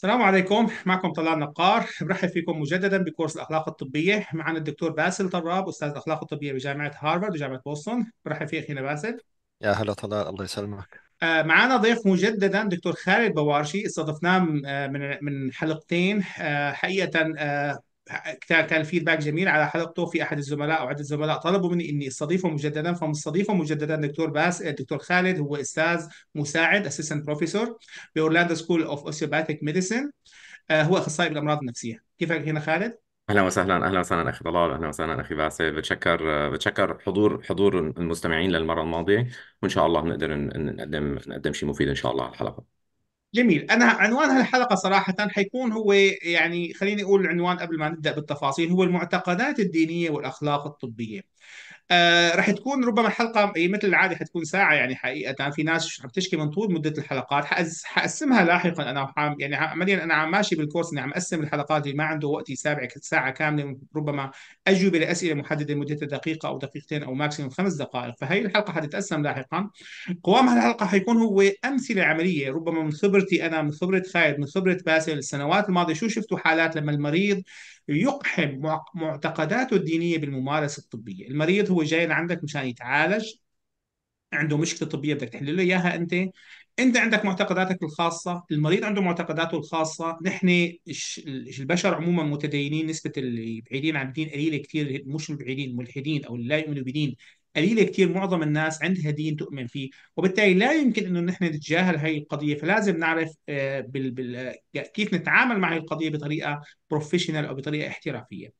السلام عليكم معكم طلال نقار برحب فيكم مجددا بكورس الاخلاق الطبيه معنا الدكتور باسل طراب استاذ الاخلاق الطبيه بجامعه هارفارد وجامعه بوسطن برحب فيك اخينا باسل يا هلا طلال الله يسلمك آه، معنا ضيف مجددا دكتور خالد بوارشي استضفناه من آه، من حلقتين آه، حقيقه كان فيدباك جميل على حلقته في احد الزملاء او عده زملاء طلبوا مني اني استضيفه مجددا فمستضيفه مجددا دكتور باس الدكتور خالد هو استاذ مساعد اسيستنت بروفيسور باورلاندو سكول اوف اوسيوباثيك ميديسن هو اخصائي بالامراض النفسيه كيفك هنا خالد؟ اهلا وسهلا اهلا وسهلا اخي طلال اهلا وسهلا اخي باسل بتشكر بتشكر حضور حضور المستمعين للمره الماضيه وان شاء الله بنقدر نقدم نقدم شيء مفيد ان شاء الله على الحلقه جميل انا عنوان هالحلقه صراحه حيكون هو يعني خليني اقول العنوان قبل ما نبدا بالتفاصيل هو المعتقدات الدينيه والاخلاق الطبيه آه، رح تكون ربما الحلقه إيه، مثل العاده حتكون ساعه يعني حقيقه في ناس عم تشكي من طول مده الحلقات حقسمها لاحقا انا وحام يعني عمليا انا عم ماشي بالكورس اني عم اقسم الحلقات اللي ما عنده وقت يسابع ساعه كامله ربما اجوبه لاسئله محدده مدتها دقيقه او دقيقتين او ماكسيموم خمس دقائق فهي الحلقه حتتقسم لاحقا قوام الحلقه حيكون هو امثله عمليه ربما من خبرتي انا من خبره خالد من خبره باسل السنوات الماضيه شو شفتوا حالات لما المريض يقحم معتقداته الدينيه بالممارسه الطبيه، المريض هو جاي لعندك مشان يتعالج عنده مشكله طبيه بدك تحل له اياها انت انت عندك معتقداتك الخاصه المريض عنده معتقداته الخاصه نحن البشر عموما متدينين نسبه اللي بعيدين عن الدين قليله كثير مش البعيدين ملحدين او لا يؤمنوا بدين قليله كثير معظم الناس عندها دين تؤمن فيه وبالتالي لا يمكن انه نحن نتجاهل هي القضيه فلازم نعرف آه، بال... بال... آه، كيف نتعامل مع هي القضيه بطريقه بروفيشنال او بطريقه احترافيه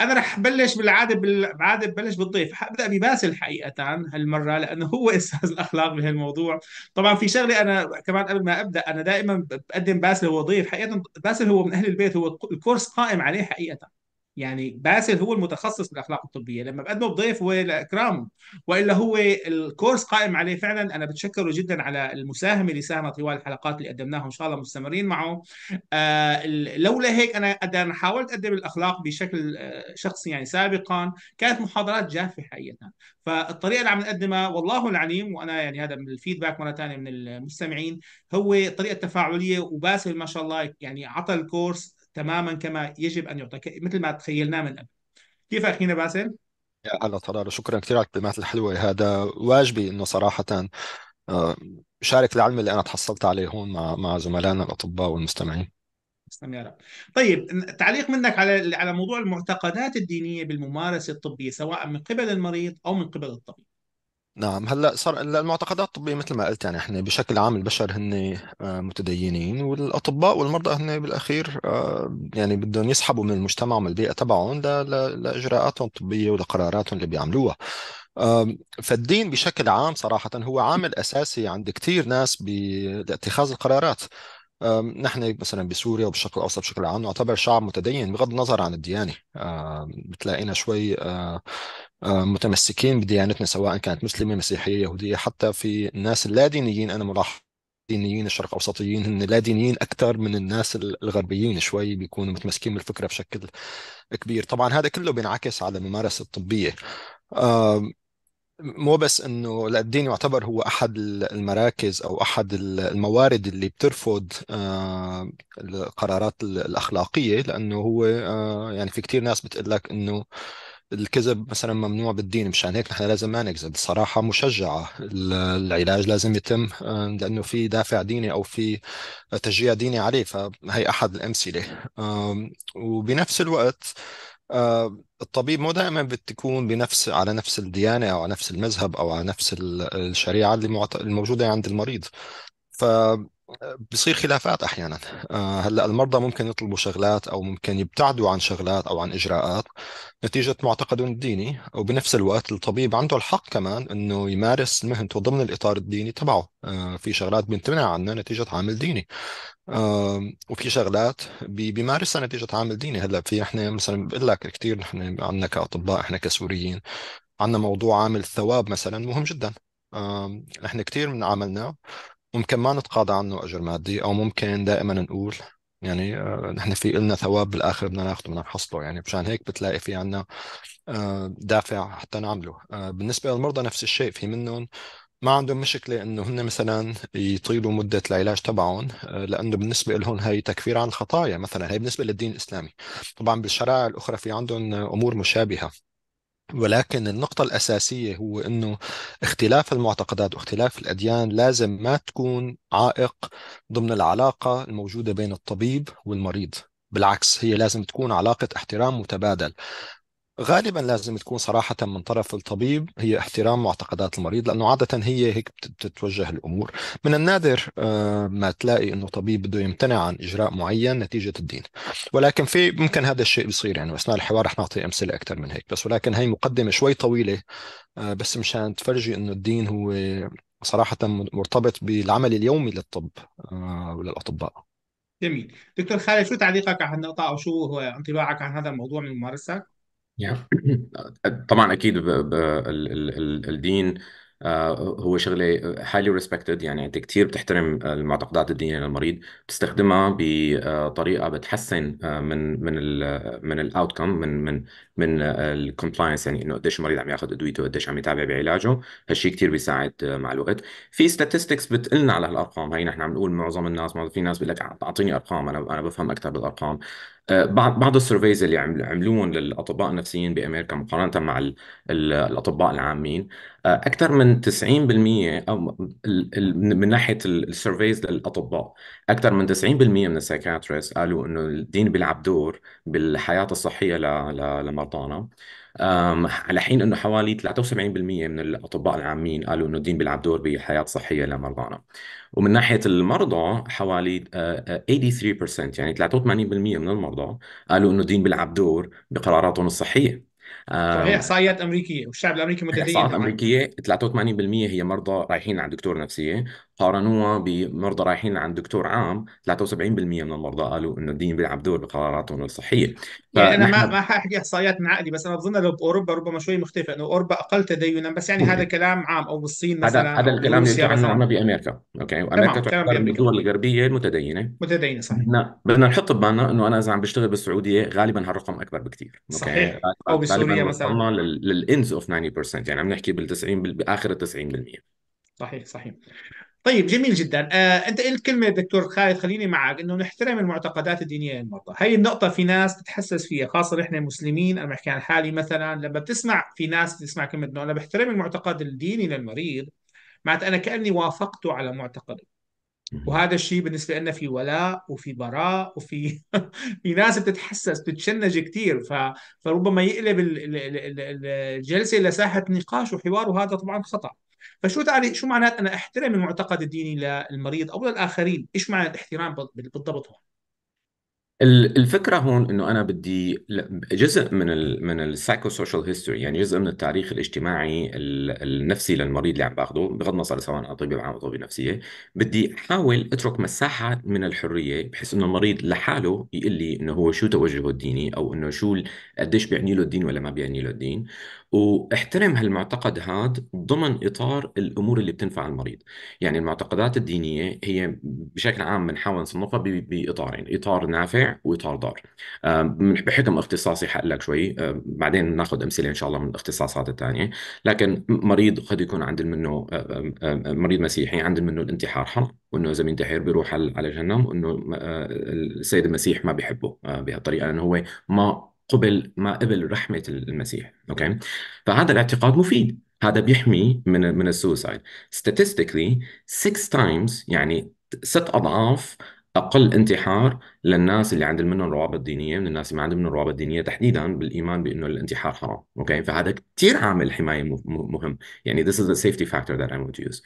انا رح بلش بالعاده بالعاده بلش بالضيف حابدا بباسل حقيقه هالمره لانه هو استاذ الاخلاق بهالموضوع طبعا في شغله انا كمان قبل ما ابدا انا دائما بقدم باسل هو ضيف حقيقه باسل هو من اهل البيت هو الكورس قائم عليه حقيقه يعني باسل هو المتخصص بالاخلاق الطبيه لما بقدمه بضيف هو الاكرام والا هو الكورس قائم عليه فعلا انا بتشكره جدا على المساهمه اللي ساهم طوال الحلقات اللي قدمناها ان شاء الله مستمرين معه آه لولا هيك انا انا حاولت اقدم الاخلاق بشكل آه، شخصي يعني سابقا كانت محاضرات جافه حقيقه فالطريقه اللي عم نقدمها والله العليم وانا يعني هذا من الفيدباك مره ثانيه من المستمعين هو طريقه تفاعليه وباسل ما شاء الله يعني عطى الكورس تماما كما يجب ان يعطى مثل ما تخيلناه من قبل كيف اخينا باسل؟ يا على طلال شكرا كثير على الكلمات الحلوه هذا واجبي انه صراحه آه، شارك العلم اللي انا تحصلت عليه هون مع مع زملائنا الاطباء والمستمعين تسلم يا رب. طيب تعليق منك على على موضوع المعتقدات الدينيه بالممارسه الطبيه سواء من قبل المريض او من قبل الطبيب. نعم هلا صار هلأ المعتقدات الطبيه مثل ما قلت يعني احنا بشكل عام البشر هن آه، متدينين والاطباء والمرضى هن بالاخير آه، يعني بدهم يسحبوا من المجتمع ومن البيئه تبعهم لاجراءاتهم الطبيه ولقراراتهم اللي بيعملوها فالدين بشكل عام صراحة هو عامل أساسي عند كثير ناس باتخاذ القرارات نحن مثلا بسوريا وبالشرق الاوسط بشكل عام نعتبر شعب متدين بغض النظر عن الديانه بتلاقينا شوي آه، آه، متمسكين بديانتنا سواء كانت مسلمه مسيحيه يهوديه حتى في الناس اللا دينيين انا ملاحظ دينيين الشرق اوسطيين هن لا دينيين اكثر من الناس الغربيين شوي بيكونوا متمسكين بالفكره بشكل كبير طبعا هذا كله بينعكس على الممارسه الطبيه مو بس انه الدين يعتبر هو احد المراكز او احد الموارد اللي بترفض آه، القرارات الاخلاقيه لانه هو آه، يعني في كثير ناس بتقول لك انه الكذب مثلا ممنوع بالدين مشان هيك نحن لازم ما نكذب الصراحة مشجعة العلاج لازم يتم آه، لأنه في دافع ديني أو في تشجيع ديني عليه فهي أحد الأمثلة وبنفس الوقت آه، الطبيب مو دائما بتكون بنفس على نفس الديانة أو على نفس المذهب أو على نفس الشريعة اللي الموجودة عند المريض ف بصير خلافات احيانا آه، هلا المرضى ممكن يطلبوا شغلات او ممكن يبتعدوا عن شغلات او عن اجراءات نتيجه معتقدهم الديني وبنفس الوقت الطبيب عنده الحق كمان انه يمارس مهنته ضمن الاطار الديني تبعه آه، في شغلات بيمتنع عنها نتيجه عامل ديني وفي شغلات بيمارسها نتيجه عامل ديني هلا في احنا مثلا بقول لك كثير نحن عندنا كاطباء احنا كسوريين عندنا موضوع عامل الثواب مثلا مهم جدا نحن كثير من عملنا ممكن ما نتقاضى عنه اجر مادي او ممكن دائما نقول يعني آه، نحن في لنا ثواب بالاخر بدنا ناخذه بدنا نحصله يعني مشان هيك بتلاقي في عنا آه، دافع حتى نعمله آه، بالنسبه للمرضى نفس الشيء في منهم ما عندهم مشكله انه هن مثلا يطيلوا مده العلاج تبعهم لانه بالنسبه لهم هي تكفير عن الخطايا مثلا هي بالنسبه للدين الاسلامي طبعا بالشرائع الاخرى في عندهم امور مشابهه ولكن النقطة الأساسية هو أنه اختلاف المعتقدات واختلاف الأديان لازم ما تكون عائق ضمن العلاقة الموجودة بين الطبيب والمريض بالعكس هي لازم تكون علاقة احترام متبادل غالبا لازم تكون صراحة من طرف الطبيب هي احترام معتقدات المريض لأنه عادة هي هيك بتتوجه الأمور من النادر آه، ما تلاقي أنه طبيب بده يمتنع عن إجراء معين نتيجة الدين ولكن في ممكن هذا الشيء بيصير يعني وأثناء الحوار رح نعطي أمثلة أكثر من هيك بس ولكن هي مقدمة شوي طويلة آه، بس مشان تفرجي أنه الدين هو صراحة مرتبط بالعمل اليومي للطب آه، وللأطباء جميل دكتور خالد شو تعليقك عن النقطة أو شو انطباعك عن هذا الموضوع من ممارستك؟ طبعا اكيد ب... ب... ال... ال... ال- الدين آه، هو شغله هايلي ريسبكتد يعني انت كثير بتحترم المعتقدات الدينيه للمريض بتستخدمها بطريقه آه، بتحسن آه، من من الـ من كم من من من الكومبلاينس يعني انه قديش المريض عم ياخذ ادويته قديش عم يتابع بعلاجه هالشيء كثير بيساعد مع الوقت في بتقول بتقلنا على هالارقام هي نحن عم نقول معظم الناس ما في ناس بيقول لك اعطيني ارقام انا انا بفهم اكثر بالارقام آه، بعض بعض السيرفيز اللي عملوهم للاطباء النفسيين بامريكا مقارنه مع الاطباء العامين آه، اكثر من 90% او من ناحيه السرفيز السيرفيز للاطباء اكثر من 90% من السايكاتريست قالوا انه الدين بيلعب دور بالحياه الصحيه لمرضانا على حين انه حوالي 73% من الاطباء العامين قالوا انه الدين بيلعب دور بحياه صحيه لمرضانا ومن ناحيه المرضى حوالي 83% آه، آه، يعني 83% من المرضى قالوا انه الدين بيلعب دور بقراراتهم الصحيه هي احصائيات امريكيه والشعب الامريكي متدين احصائيات امريكيه 83% هي مرضى رايحين عند دكتور نفسيه قارنوها بمرضى رايحين عند دكتور عام 73% من المرضى قالوا انه الدين بيلعب دور بقراراتهم الصحيه يعني انا ما ما حاحكي احصائيات من عقلي بس انا بظن لو باوروبا ربما شوي مختلفه انه اوروبا اقل تدينا بس يعني هذا كلام عام او بالصين مثلا هذا الكلام اللي عنه عنا بامريكا اوكي وامريكا تعتبر من الدول الغربيه المتدينه متدينه صحيح لا بدنا نحط ببالنا انه انا اذا عم بشتغل بالسعوديه غالبا هالرقم اكبر بكثير اوكي صحيح او بسوريا مثلا للانز اوف 90% يعني عم نحكي بال 90 باخر ال 90% صحيح صحيح طيب جميل جدا آه، انت قلت كلمه دكتور خالد خليني معك انه نحترم المعتقدات الدينيه للمرضى هي النقطه في ناس بتتحسس فيها خاصه احنا مسلمين انا بحكي عن حالي مثلا لما بتسمع في ناس بتسمع كلمه انه انا بحترم المعتقد الديني للمريض معناتها انا كاني وافقته على معتقده وهذا الشيء بالنسبه لنا في ولاء وفي براء وفي في ناس بتتحسس بتتشنج كثير ف... فربما يقلب الجلسه لساحه نقاش وحوار وهذا طبعا خطا فشو تعني شو معنات انا احترم المعتقد الديني للمريض او للاخرين ايش معنى الاحترام بالضبط هون الفكره هون انه انا بدي جزء من الـ من السايكوسوشيال هيستوري يعني جزء من التاريخ الاجتماعي النفسي للمريض اللي عم باخده بغض النظر سواء طبيب عام او طبيب نفسيه بدي احاول اترك مساحه من الحريه بحيث انه المريض لحاله يقول لي انه هو شو توجهه الديني او انه شو قديش بيعني له الدين ولا ما بيعني له الدين واحترم هالمعتقد هاد ضمن اطار الامور اللي بتنفع المريض يعني المعتقدات الدينيه هي بشكل عام بنحاول نصنفها باطارين اطار نافع واطار ضار بحكم اختصاصي حقول لك شوي بعدين ناخذ امثله ان شاء الله من الاختصاصات الثانيه لكن مريض قد يكون عند منه آه، آه، مريض مسيحي عند منه الانتحار حرام وانه اذا بينتحر بيروح على جهنم وانه آه، السيد المسيح ما بيحبه بهالطريقه لانه هو ما قبل ما قبل رحمة المسيح اوكي فهذا الاعتقاد مفيد هذا بيحمي من من السوسايد statistically 6 times يعني ست اضعاف اقل انتحار للناس اللي عند منهم روابط دينيه من الناس اللي ما عندهم منهم روابط دينيه تحديدا بالايمان بانه الانتحار حرام اوكي فهذا كثير عامل حمايه مهم يعني this is the safety factor that I want to use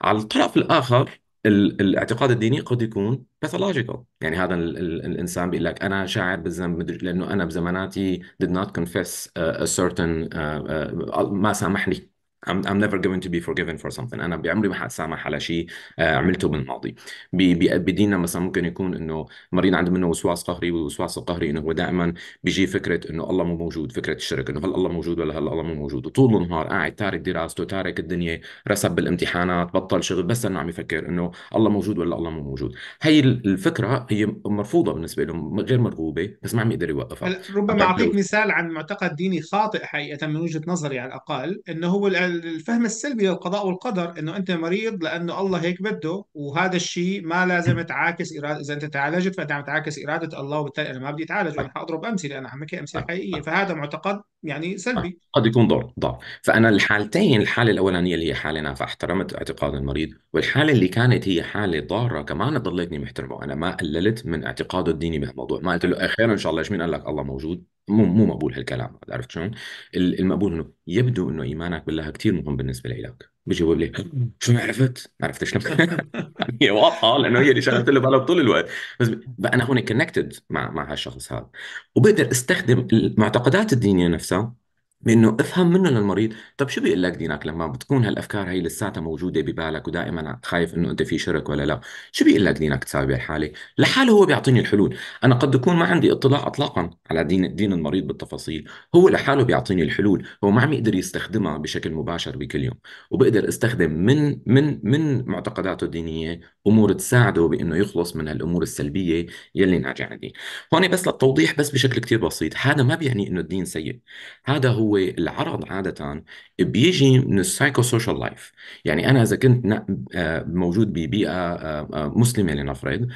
على الطرف الاخر الاعتقاد الديني قد يكون باثولوجيكال يعني هذا الـ الـ الانسان بيقول لك انا شاعر بالذنب لانه انا بزماناتي did not confess a, a certain uh, uh, ما سامحني I'm, I'm never going to be forgiven for something انا بعمري ما حسامح على شيء آه، عملته بالماضي بديننا مثلا ممكن يكون انه مريض عنده منه وسواس قهري والوسواس القهري انه هو دائما بيجي فكره انه الله مو موجود فكره الشرك انه هل الله موجود ولا هل الله مو موجود وطول النهار قاعد تارك دراسته تارك الدنيا رسب بالامتحانات بطل شغل بس انه عم يفكر انه الله موجود ولا الله مو موجود هي الفكره هي مرفوضه بالنسبه له غير مرغوبه بس ما عم يقدر يوقفها ربما طيب. اعطيك مثال عن معتقد ديني خاطئ حقيقه من وجهه نظري على الاقل انه هو الفهم السلبي للقضاء والقدر انه انت مريض لانه الله هيك بده وهذا الشيء ما لازم تعاكس اراده اذا انت تعالجت فانت عم تعاكس اراده الله وبالتالي انا ما بدي اتعالج وانا حاضرب امثله انا عم بحكي امثله حقيقيه فهذا معتقد يعني سلبي قد يكون ضعف ضعف فانا الحالتين الحاله الاولانيه اللي هي حاله نافعه احترمت اعتقاد المريض والحاله اللي كانت هي حاله ضاره كمان ضليتني محترمه انا ما قللت من اعتقاده الديني بهالموضوع ما قلت له اخيرا ان شاء الله ايش مين قال لك الله موجود مو مو مقبول هالكلام عرفت شلون؟ المقبول انه يبدو انه ايمانك بالله كثير مهم بالنسبه لإلك بيجي بيقول لي شو ما عرفت؟ ما عرفت شلون؟ هي واضحه لانه هي اللي شغلت له بالها طول الوقت بس انا هون كونكتد مع مع هالشخص هذا وبقدر استخدم المعتقدات الدينيه نفسها بانه افهم منه للمريض طب شو بيقول لك دينك لما بتكون هالافكار هي لساتها موجوده ببالك ودائما خايف انه انت في شرك ولا لا شو بيقول لك دينك تساوي بهالحاله لحاله هو بيعطيني الحلول انا قد يكون ما عندي اطلاع اطلاقا على دين دين المريض بالتفاصيل هو لحاله بيعطيني الحلول هو ما عم يقدر يستخدمها بشكل مباشر بكل يوم وبقدر استخدم من من من معتقداته الدينيه امور تساعده بانه يخلص من هالامور السلبيه يلي ناجي الدين هون بس للتوضيح بس بشكل كتير بسيط هذا ما بيعني انه الدين سيء هذا هو العرض عاده بيجي من السايكو سوشيال لايف يعني انا اذا كنت آه، موجود ببيئه آه، آه، مسلمه لنفرض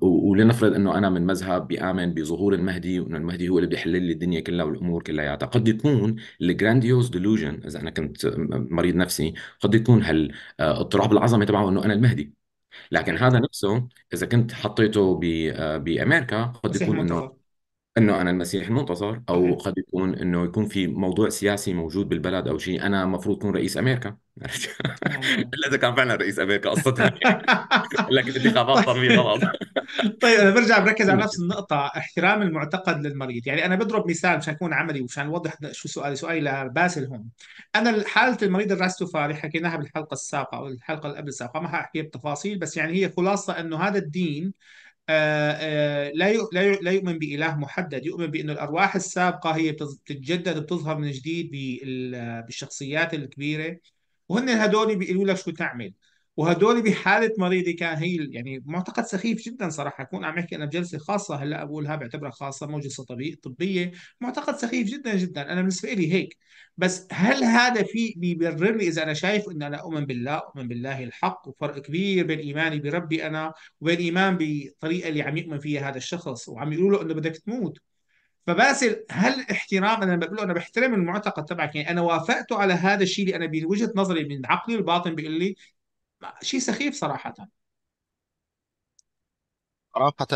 ولنفرض انه انا من مذهب بيامن بظهور المهدي وانه المهدي هو اللي بيحلل لي الدنيا كلها والامور كلياتها قد يكون الجرانديوز ديلوجن اذا انا كنت مريض نفسي قد يكون هالاضطراب العظمه تبعه انه انا المهدي لكن هذا نفسه اذا كنت حطيته آه، بامريكا قد يكون انه انه انا المسيح المنتظر او قد يكون انه يكون في موضوع سياسي موجود بالبلد او شيء انا المفروض اكون رئيس امريكا آه. الا اذا كان فعلا رئيس امريكا قصتها لكن الانتخابات طيب. صار فيه غلط طيب انا برجع بركز على نفس النقطه احترام المعتقد للمريض يعني انا بضرب مثال مشان اكون عملي ومشان اوضح شو سؤالي سؤالي لباسل هون انا حاله المريض الراستوفاري حكيناها بالحلقه السابقه او الحلقه اللي قبل السابقه ما حاحكيها بالتفاصيل بس يعني هي خلاصه انه هذا الدين آه، آه، لا لا يؤمن بإله محدد يؤمن بأن الأرواح السابقة هي بتتجدد بتظهر من جديد بالشخصيات الكبيرة وهن هدول بيقولوا لك شو تعمل وهدول بحاله مريضي كان هي يعني معتقد سخيف جدا صراحه اكون عم احكي انا بجلسه خاصه هلا بقولها بعتبرها خاصه موجه طبيه طبيه معتقد سخيف جدا جدا انا بالنسبه لي هيك بس هل هذا في بيبرر لي اذا انا شايف ان انا اؤمن بالله اؤمن بالله الحق وفرق كبير بين ايماني بربي انا وبين ايمان بالطريقه اللي عم يؤمن فيها هذا الشخص وعم يقولوا له انه بدك تموت فباسل هل احترام انا بقول له انا بحترم المعتقد تبعك يعني انا وافقته على هذا الشيء اللي انا بوجهه نظري من عقلي الباطن بيقول لي شيء سخيف صراحة صراحة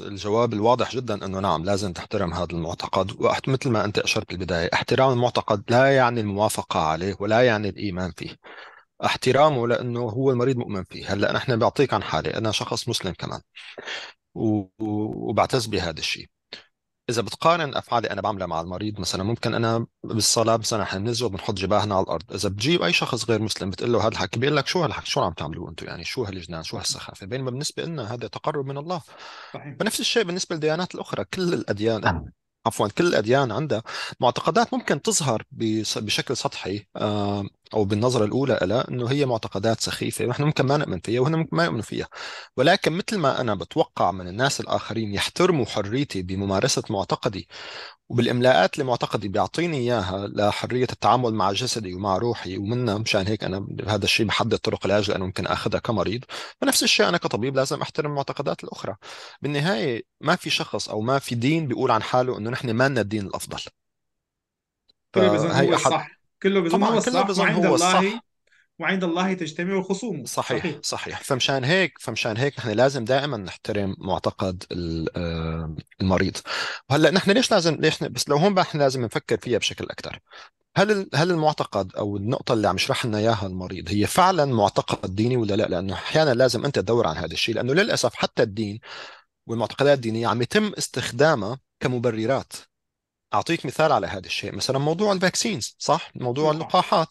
الجواب الواضح جدا انه نعم لازم تحترم هذا المعتقد ومثل ما انت اشرت بالبداية احترام المعتقد لا يعني الموافقة عليه ولا يعني الايمان فيه احترامه لانه هو المريض مؤمن فيه هلا نحن بعطيك عن حالي انا شخص مسلم كمان وبعتز بهذا الشيء اذا بتقارن افعالي انا بعملها مع المريض مثلا ممكن انا بالصلاه مثلا رح ننزل وبنحط جباهنا على الارض اذا بتجيب اي شخص غير مسلم بتقول له هذا الحكي بيقول لك شو هالحكي شو عم تعملوه انتم يعني شو هالجنان شو هالسخافه بينما بالنسبه لنا هذا تقرب من الله صحيح. فنفس الشيء بالنسبه للديانات الاخرى كل الاديان نعم. عفوا كل الاديان عندها معتقدات ممكن تظهر بشكل سطحي او بالنظره الاولى لها انه هي معتقدات سخيفه ونحن ممكن ما نؤمن فيها وهن ممكن ما يؤمنوا فيها ولكن مثل ما انا بتوقع من الناس الاخرين يحترموا حريتي بممارسه معتقدي وبالاملاءات اللي معتقدي بيعطيني اياها لحريه التعامل مع جسدي ومع روحي ومنها مشان هيك انا هذا الشيء بحدد طرق العلاج لانه ممكن اخذها كمريض فنفس الشيء انا كطبيب لازم احترم المعتقدات الاخرى بالنهايه ما في شخص او ما في دين بيقول عن حاله انه نحن ما لنا الدين الافضل طيب فهي احد صح. كله بظن هو كله الصح وعند هو الصح الله وعند الله تجتمع الخصوم صحيح صحيح, صحيح. فمشان هيك فمشان هيك نحن لازم دائما نحترم معتقد آه، المريض وهلا نحن ليش لازم ليش بس لو هون نحن لازم نفكر فيها بشكل اكثر هل هل المعتقد او النقطه اللي عم يشرح لنا اياها المريض هي فعلا معتقد ديني ولا لا لانه احيانا لازم انت تدور عن هذا الشيء لانه للاسف حتى الدين والمعتقدات الدينيه عم يتم استخدامها كمبررات اعطيك مثال على هذا الشيء مثلا موضوع الفاكسينز صح موضوع نعم. اللقاحات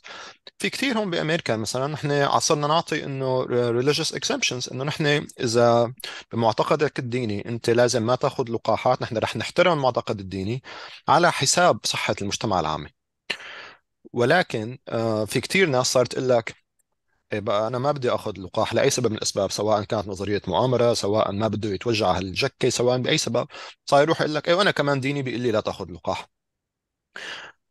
في كثير هون بامريكا مثلا نحن صرنا نعطي انه religious exemptions انه نحن اذا بمعتقدك الديني انت لازم ما تاخذ لقاحات نحن رح نحترم المعتقد الديني على حساب صحه المجتمع العامي ولكن آه، في كثير ناس صارت تقول لك إيه بقى انا ما بدي اخذ لقاح لاي سبب من الاسباب سواء كانت نظريه مؤامره سواء ما بده يتوجع هالجكه سواء باي سبب صار يروح يقول لك ايوه انا كمان ديني بيقول لي لا تاخذ لقاح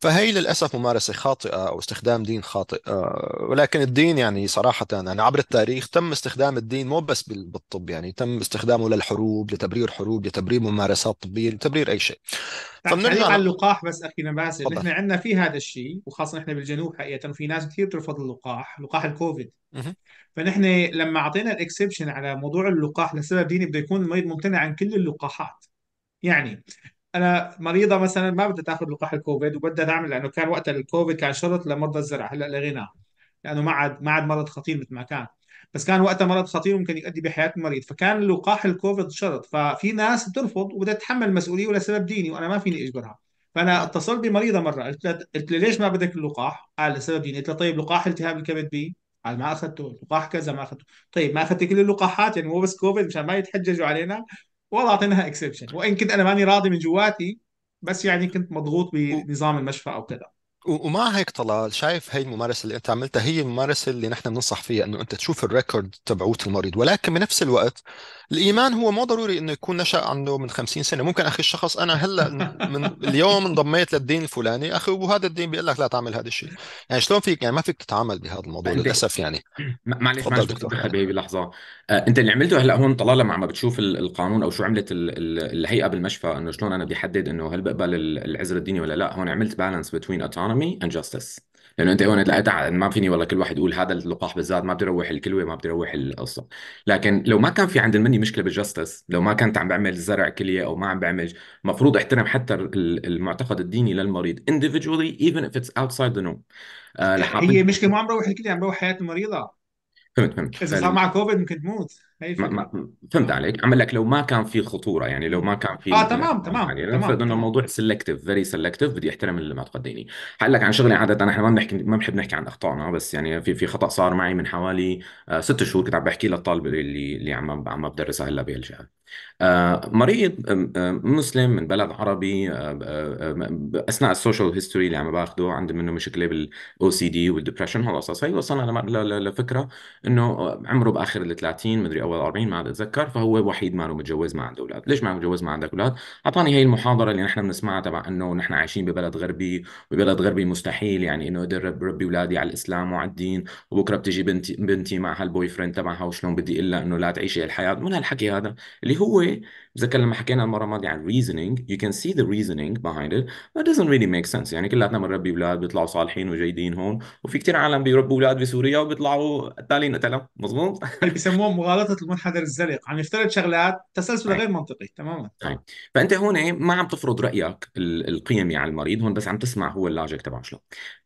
فهي للاسف ممارسه خاطئه او استخدام دين خاطئ آه، ولكن الدين يعني صراحه يعني عبر التاريخ تم استخدام الدين مو بس بالطب يعني تم استخدامه للحروب لتبرير حروب لتبرير ممارسات طبيه لتبرير اي شيء نعم، فبنرجع على اللقاح بس اخي باسل نحن عندنا في هذا الشيء وخاصه نحن بالجنوب حقيقه في ناس كثير ترفض اللقاح لقاح الكوفيد فنحن لما اعطينا الاكسبشن على موضوع اللقاح لسبب ديني بده يكون المريض ممتنع عن كل اللقاحات يعني انا مريضه مثلا ما بدها تاخذ لقاح الكوفيد وبدها تعمل لانه كان وقت الكوفيد كان شرط لمرضى الزرع هلا لغيناه لانه ما عاد ما عاد مرض خطير مثل ما كان بس كان وقتها مرض خطير ممكن يؤدي بحياه المريض فكان لقاح الكوفيد شرط ففي ناس بترفض وبدها تتحمل المسؤوليه ولسبب ديني وانا ما فيني اجبرها فانا اتصلت بمريضه مره قلت لها قلت لها ليش ما بدك اللقاح؟ قال لسبب ديني قلت لها طيب لقاح التهاب الكبد بي؟ قال ما اخذته لقاح كذا ما اخذته طيب ما اخذت كل اللقاحات يعني مو بس كوفيد مشان ما يتحججوا علينا والله اعطيناها اكسبشن وان كنت انا ماني راضي من جواتي بس يعني كنت مضغوط بنظام المشفى او كذا ومع هيك طلال شايف هي الممارسه اللي انت عملتها هي الممارسه اللي نحن بننصح فيها انه انت تشوف الريكورد تبعوت المريض ولكن بنفس الوقت الايمان هو مو ضروري انه يكون نشا عنده من 50 سنه ممكن اخي الشخص انا هلا من اليوم انضميت للدين الفلاني اخي وهذا الدين بيقول لك لا تعمل هذا الشيء يعني شلون فيك يعني ما فيك تتعامل بهذا الموضوع طيب، للاسف يعني معلش معلش دكتور حبيبي لحظه آه انت اللي عملته هلا هون طلال لما عم بتشوف القانون او شو عملت الهيئه بالمشفى انه شلون انا احدد انه هل بقبل العذر الديني ولا لا هون عملت بالانس بتوين اوتونومي اند جاستس لانه انت هون طلعت ما فيني والله كل واحد يقول هذا اللقاح بالذات ما بتروح الكلوه ما بتروح القصه لكن لو ما كان في عند المني مشكله بالجستس لو ما كنت عم بعمل زرع كليه او ما عم بعمل مفروض احترم حتى المعتقد الديني للمريض individually even if it's outside the norm آه، هي مشكله ما عم روح الكليه عم روح حياه المريضه فهمت فهمت اذا صار معك كوفيد ممكن تموت هي ما فهمت آه. عليك عمل لك لو ما كان في خطوره يعني لو ما كان في اه تمام يعني تمام يعني نفرض انه الموضوع سلكتيف فيري سلكتيف بدي احترم اللي ما تقديني حقول لك عن شغلي عاده احنا ما بنحكي ما بنحب نحكي عن اخطائنا بس يعني في في خطا صار معي من حوالي آه، ست شهور كنت عم بحكي للطالبه اللي اللي عم عم بدرسها هلا بهالجهه آه، مريض مسلم من بلد عربي آه، آه، اثناء السوشيال هيستوري اللي عم باخده عندي منه مشكله بالاو سي دي والدبرشن هالقصص هي وصلنا لفكره انه عمره باخر ال 30 مدري اول 40 ما عاد اتذكر فهو وحيد ما متجوز ما عنده اولاد، ليش ما متجوز ما عندك اولاد؟ اعطاني هي المحاضره اللي نحن بنسمعها تبع انه نحن عايشين ببلد غربي وببلد غربي مستحيل يعني انه اقدر ربي اولادي على الاسلام وعلى الدين وبكره بتجي بنتي بنتي مع هالبوي فريند تبعها وشلون بدي اقول انه لا تعيشي الحياه من هالحكي هذا اللي هو اذا لما حكينا المره الماضيه عن reasoning you can see the reasoning behind it but it doesn't really make sense يعني كلياتنا بنربي اولاد بيطلعوا صالحين وجيدين هون وفي كثير عالم بيربوا اولاد بسوريا وبيطلعوا قتالين قتلة مضبوط بيسموهم مغالطه المنحدر الزلق عم يفترض شغلات تسلسل طيب. غير منطقي تماما طيب. فانت هون ما عم تفرض رايك القيمي على المريض هون بس عم تسمع هو اللوجيك تبعه شلون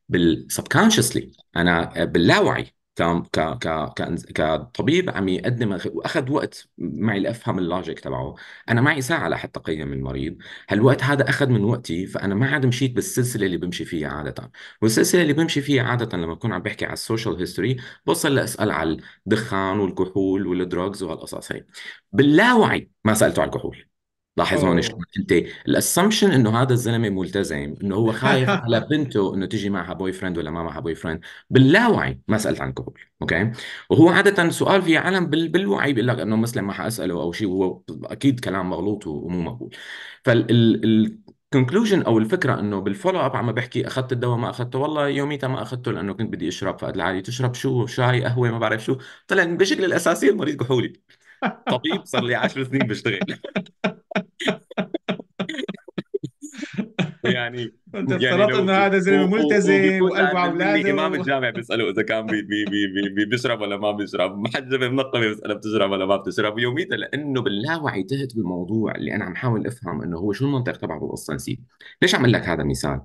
بالسبكونشسلي انا باللاوعي ك ك ك كطبيب عم يقدم واخذ وقت معي لافهم اللوجيك تبعه، انا معي ساعه لحتى قيم المريض، هالوقت هذا اخذ من وقتي فانا ما عاد مشيت بالسلسله اللي بمشي فيها عاده، والسلسله اللي بمشي فيها عاده لما بكون عم بحكي على السوشيال هيستوري بوصل لاسال على الدخان والكحول والدروجز وهالقصص هي. باللاوعي ما سالته على الكحول، لاحظ هون شلون انت الاسامبشن انه هذا الزلمه ملتزم انه هو خايف على بنته انه تجي معها بوي فريند ولا ما معها بوي فريند باللاوعي ما سالت عن كحول اوكي وهو عاده سؤال في عالم بال... بالوعي بيقول لك انه مثلا ما حاساله او شيء وهو اكيد كلام مغلوط ومو مقبول فال الكونكلوجن او الفكره انه بالفولو اب عم بحكي اخذت الدواء ما اخذته والله يوميتها ما اخذته لانه كنت بدي اشرب فقد العادي تشرب شو شاي قهوه ما بعرف شو طلع بشكل الاساسي المريض كحولي طبيب صار لي 10 سنين بشتغل يعني انت يعني افترضت يعني انه هذا زلمه ملتزم واربع اولاد امام الجامع بيسالوا اذا كان بي بي بي بي بيشرب ولا ما بيشرب محجبه منقبه بيسالها بتشرب ولا ما بتشرب يوميتها لانه باللاوعي تهت بالموضوع اللي انا عم حاول افهم انه هو شو المنطق تبعه بالقصه نسيت ليش عم لك هذا المثال؟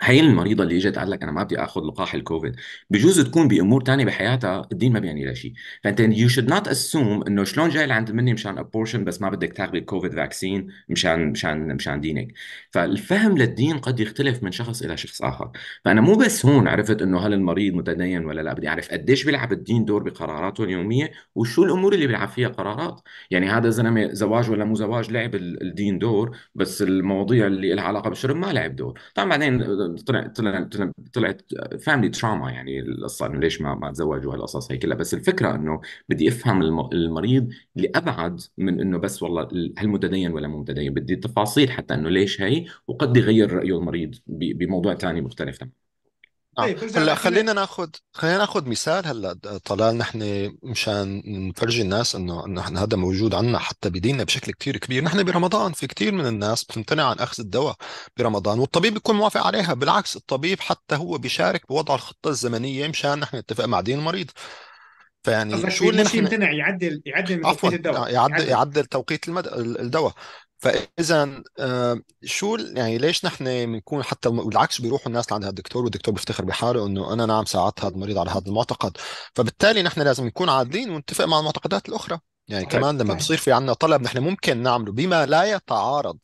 هي المريضه اللي اجت قال لك انا ما بدي اخذ لقاح الكوفيد بجوز تكون بامور تانية بحياتها الدين ما بيعني لها شيء فانت يو شود نوت اسوم انه شلون جاي لعند مني مشان ابورشن بس ما بدك تاخذي الكوفيد فاكسين مشان مشان مشان دينك فالفهم للدين قد يختلف من شخص الى شخص اخر فانا مو بس هون عرفت انه هل المريض متدين ولا لا بدي اعرف قديش بيلعب الدين دور بقراراته اليوميه وشو الامور اللي بيلعب فيها قرارات يعني هذا الزلمه زواج ولا مو زواج لعب الدين دور بس المواضيع اللي لها علاقه بالشرب ما لعب دور طبعا بعدين طلع طلع طلع طلعت فاملي تراما يعني القصه انه ليش ما ما تزوجوا هالقصص هي كلها بس الفكره انه بدي افهم المريض لابعد من انه بس والله هل متدين ولا مو متدين بدي تفاصيل حتى انه ليش هي وقد يغير رايه المريض بموضوع ثاني مختلف تماما آه. طيب آه. هلا خلينا ناخذ خلينا ناخذ مثال هلا طلال نحن مشان نفرجي الناس انه نحن هذا موجود عندنا حتى بديننا بشكل كثير كبير نحن برمضان في كثير من الناس بتمتنع عن اخذ الدواء برمضان والطبيب بيكون موافق عليها بالعكس الطبيب حتى هو بيشارك بوضع الخطه الزمنيه مشان نحن نتفق مع دين المريض فيعني شو اللي نحن يمتنع يعدل يعدل عفوا توقيت الدواء يعدل يعدل, يعدل توقيت المد... الدواء فاذا شو يعني ليش نحن بنكون حتى والعكس بيروحوا الناس لعند الدكتور والدكتور بيفتخر بحاله انه انا نعم ساعدت هذا المريض على هذا المعتقد فبالتالي نحن لازم نكون عادلين ونتفق مع المعتقدات الاخرى يعني طيب. كمان لما بصير في عندنا طلب نحن ممكن نعمله بما لا يتعارض